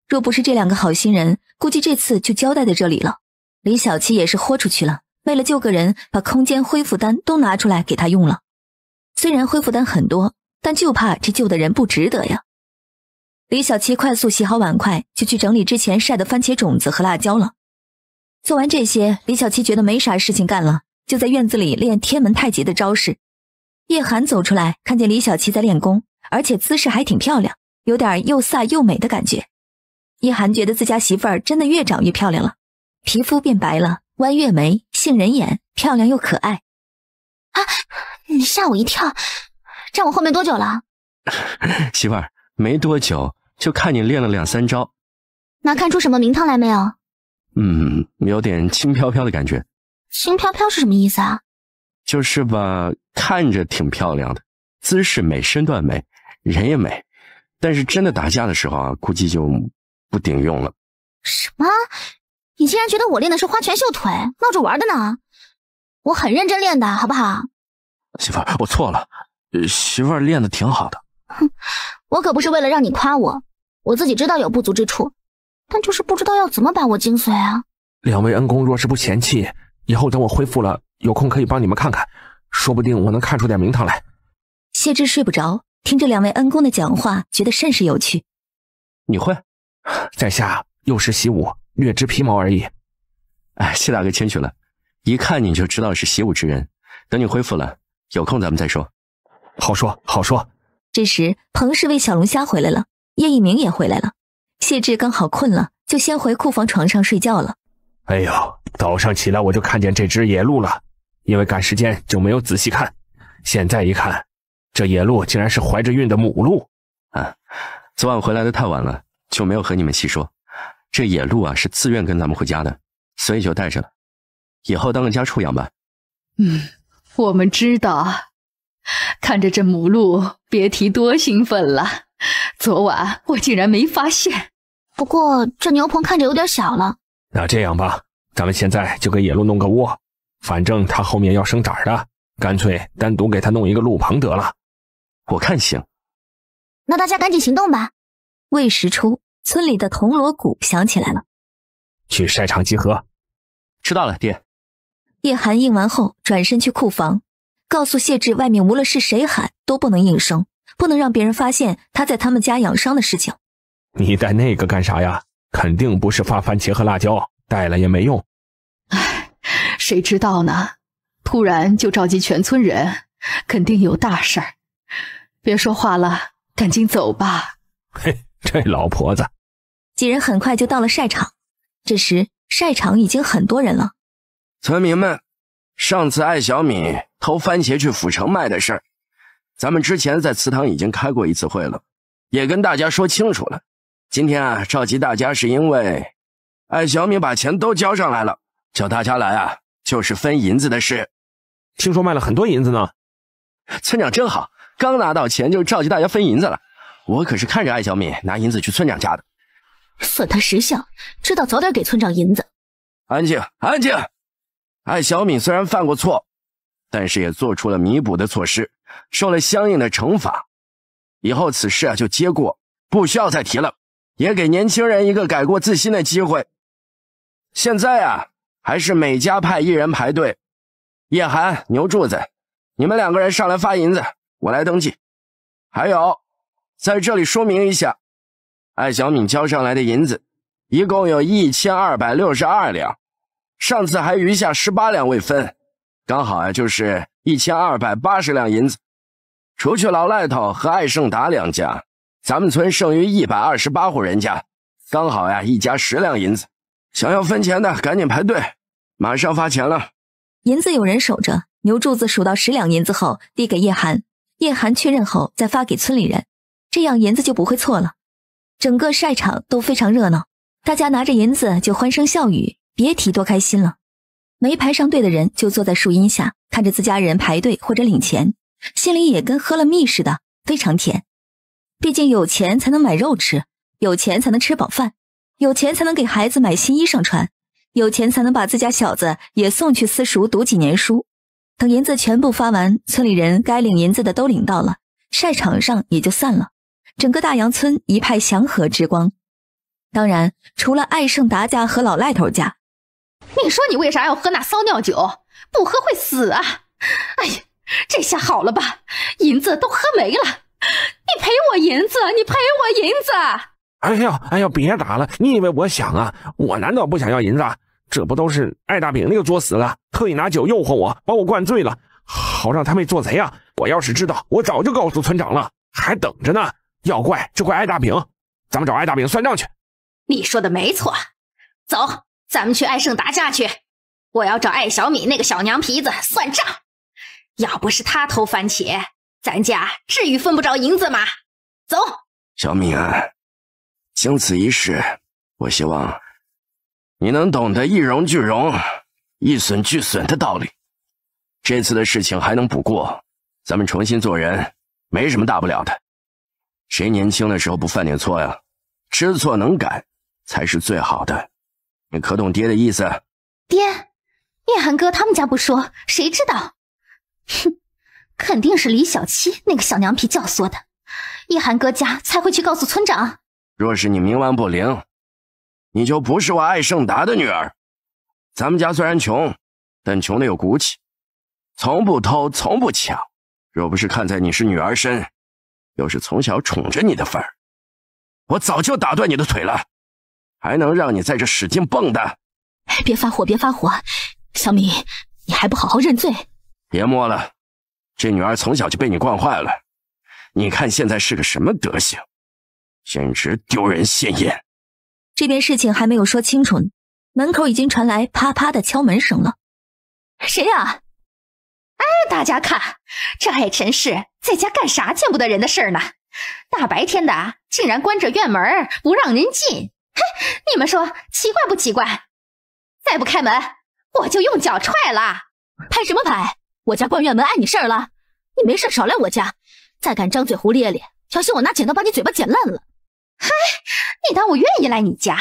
若不是这两个好心人，估计这次就交代在这里了。李小七也是豁出去了，为了救个人，把空间恢复单都拿出来给他用了。虽然恢复单很多，但就怕这救的人不值得呀。李小七快速洗好碗筷，就去整理之前晒的番茄种子和辣椒了。做完这些，李小七觉得没啥事情干了，就在院子里练天门太极的招式。叶寒走出来，看见李小七在练功，而且姿势还挺漂亮，有点又飒又美的感觉。叶寒觉得自家媳妇儿真的越长越漂亮了，皮肤变白了，弯月眉、杏仁眼，漂亮又可爱。啊！你吓我一跳！站我后面多久了？*laughs* 媳妇儿，没多久，就看你练了两三招。那看出什么名堂来没有？嗯，有点轻飘飘的感觉。轻飘飘是什么意思啊？就是吧，看着挺漂亮的，姿势美，身段美，人也美，但是真的打架的时候啊，估计就不顶用了。什么？你竟然觉得我练的是花拳绣腿，闹着玩的呢？我很认真练的，好不好？媳妇儿，我错了。媳妇儿练的挺好的。哼，我可不是为了让你夸我，我自己知道有不足之处。但就是不知道要怎么把握精髓啊！两位恩公若是不嫌弃，以后等我恢复了，有空可以帮你们看看，说不定我能看出点名堂来。谢之睡不着，听着两位恩公的讲话，觉得甚是有趣。你会？在下幼时习武，略知皮毛而已。哎，谢大哥谦虚了，一看你就知道是习武之人。等你恢复了，有空咱们再说。好说好说。这时，彭氏为小龙虾回来了，叶一鸣也回来了。谢志刚好困了，就先回库房床上睡觉了。哎呦，早上起来我就看见这只野鹿了，因为赶时间就没有仔细看。现在一看，这野鹿竟然是怀着孕的母鹿。啊，昨晚回来的太晚了，就没有和你们细说。这野鹿啊是自愿跟咱们回家的，所以就带着了。以后当个家畜养吧。嗯，我们知道。看着这母鹿，别提多兴奋了。*laughs* 昨晚我竟然没发现，不过这牛棚看着有点小了。那这样吧，咱们现在就给野鹿弄个窝，反正它后面要生崽的，干脆单独给它弄一个鹿棚得了。我看行。那大家赶紧行动吧。未时初，村里的铜锣鼓响起来了，去晒场集合。知道了，爹。叶寒应完后转身去库房，告诉谢志：外面无论是谁喊，都不能应声。不能让别人发现他在他们家养伤的事情。你带那个干啥呀？肯定不是发番茄和辣椒，带了也没用。唉，谁知道呢？突然就召集全村人，肯定有大事儿。别说话了，赶紧走吧。嘿，这老婆子。几人很快就到了晒场，这时晒场已经很多人了。村民们，上次艾小敏偷番茄去府城卖的事儿。咱们之前在祠堂已经开过一次会了，也跟大家说清楚了。今天啊，召集大家是因为艾小敏把钱都交上来了，叫大家来啊，就是分银子的事。听说卖了很多银子呢。*laughs* 村长真好，刚拿到钱就召集大家分银子了。我可是看着艾小敏拿银子去村长家的。算他识相，知道早点给村长银子。安静，安静。艾小敏虽然犯过错，但是也做出了弥补的措施。受了相应的惩罚，以后此事啊就揭过，不需要再提了，也给年轻人一个改过自新的机会。现在啊，还是每家派一人排队。叶寒、牛柱子，你们两个人上来发银子，我来登记。还有，在这里说明一下，艾小敏交上来的银子，一共有一千二百六十二两，上次还余下十八两未分。刚好呀，就是一千二百八十两银子，除去老赖头和艾胜达两家，咱们村剩余一百二十八户人家，刚好呀，一家十两银子。想要分钱的赶紧排队，马上发钱了。银子有人守着，牛柱子数到十两银子后递给叶寒，叶寒确认后再发给村里人，这样银子就不会错了。整个晒场都非常热闹，大家拿着银子就欢声笑语，别提多开心了。没排上队的人就坐在树荫下，看着自家人排队或者领钱，心里也跟喝了蜜似的，非常甜。毕竟有钱才能买肉吃，有钱才能吃饱饭，有钱才能给孩子买新衣裳穿，有钱才能把自家小子也送去私塾读几年书。等银子全部发完，村里人该领银子的都领到了，晒场上也就散了。整个大洋村一派祥和之光，当然除了爱胜达家和老赖头家。你说你为啥要喝那骚尿酒？不喝会死啊！哎呀，这下好了吧，银子都喝没了。你赔我银子，你赔我银子！哎呀，哎呀，别打了！你以为我想啊？我难道不想要银子？这不都是艾大饼那个作死的，特意拿酒诱惑我，把我灌醉了，好让他们做贼啊！我要是知道，我早就告诉村长了，还等着呢。要怪就怪艾大饼，咱们找艾大饼算账去。你说的没错，走。咱们去爱盛达家去，我要找艾小米那个小娘皮子算账。要不是她偷番茄，咱家至于分不着银子吗？走，小敏啊，经此一事，我希望你能懂得一荣俱荣、一损俱损的道理。这次的事情还能补过，咱们重新做人，没什么大不了的。谁年轻的时候不犯点错呀？知错能改，才是最好的。你可懂爹的意思？爹，叶寒哥他们家不说，谁知道？哼，肯定是李小七那个小娘皮教唆的，叶寒哥家才会去告诉村长。若是你冥顽不灵，你就不是我艾胜达的女儿。咱们家虽然穷，但穷的有骨气，从不偷，从不抢。若不是看在你是女儿身，又是从小宠着你的份儿，我早就打断你的腿了。还能让你在这使劲蹦跶？别发火，别发火，小敏，你还不好好认罪？别摸了，这女儿从小就被你惯坏了，你看现在是个什么德行，简直丢人现眼。这边事情还没有说清楚，门口已经传来啪啪的敲门声了。谁呀？哎，大家看，这海陈氏在家干啥见不得人的事儿呢？大白天的，竟然关着院门不让人进。嘿，你们说奇怪不奇怪？再不开门，我就用脚踹了！拍什么拍？我家关院门碍你事儿了？你没事少来我家！再敢张嘴胡咧咧，小心我拿剪刀把你嘴巴剪烂了！嗨，你当我愿意来你家？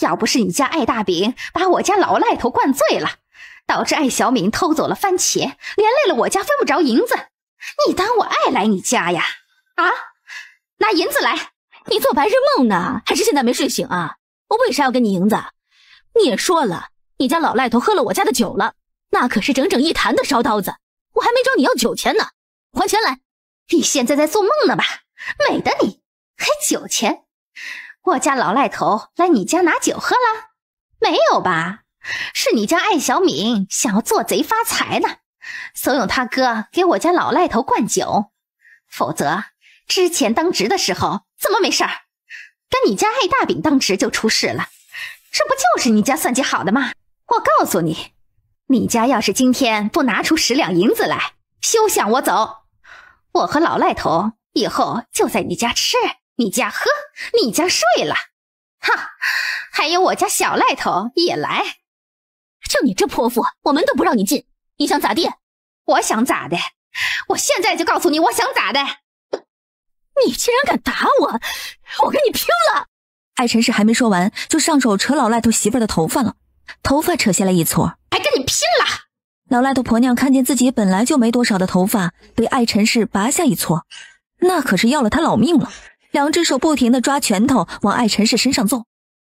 要不是你家艾大饼把我家老赖头灌醉了，导致艾小敏偷走了番茄，连累了我家分不着银子，你当我爱来你家呀？啊，拿银子来！你做白日梦呢，还是现在没睡醒啊？我为啥要跟你银子？你也说了，你家老赖头喝了我家的酒了，那可是整整一坛的烧刀子，我还没找你要酒钱呢，还钱来！你现在在做梦呢吧？美的你，还酒钱？我家老赖头来你家拿酒喝了没有吧？是你家艾小敏想要做贼发财呢，怂恿他哥给我家老赖头灌酒，否则。之前当值的时候怎么没事儿？跟你家爱大饼当值就出事了，这不就是你家算计好的吗？我告诉你，你家要是今天不拿出十两银子来，休想我走。我和老赖头以后就在你家吃、你家喝、你家睡了。哈，还有我家小赖头也来。就你这泼妇，我们都不让你进。你想咋地？我想咋的？我现在就告诉你我想咋的。你竟然敢打我！我跟你拼了！艾陈氏还没说完，就上手扯老赖头媳妇的头发了，头发扯下来一撮，还跟你拼了！老赖头婆娘看见自己本来就没多少的头发被艾陈氏拔下一撮，那可是要了她老命了，两只手不停的抓拳头往艾陈氏身上揍。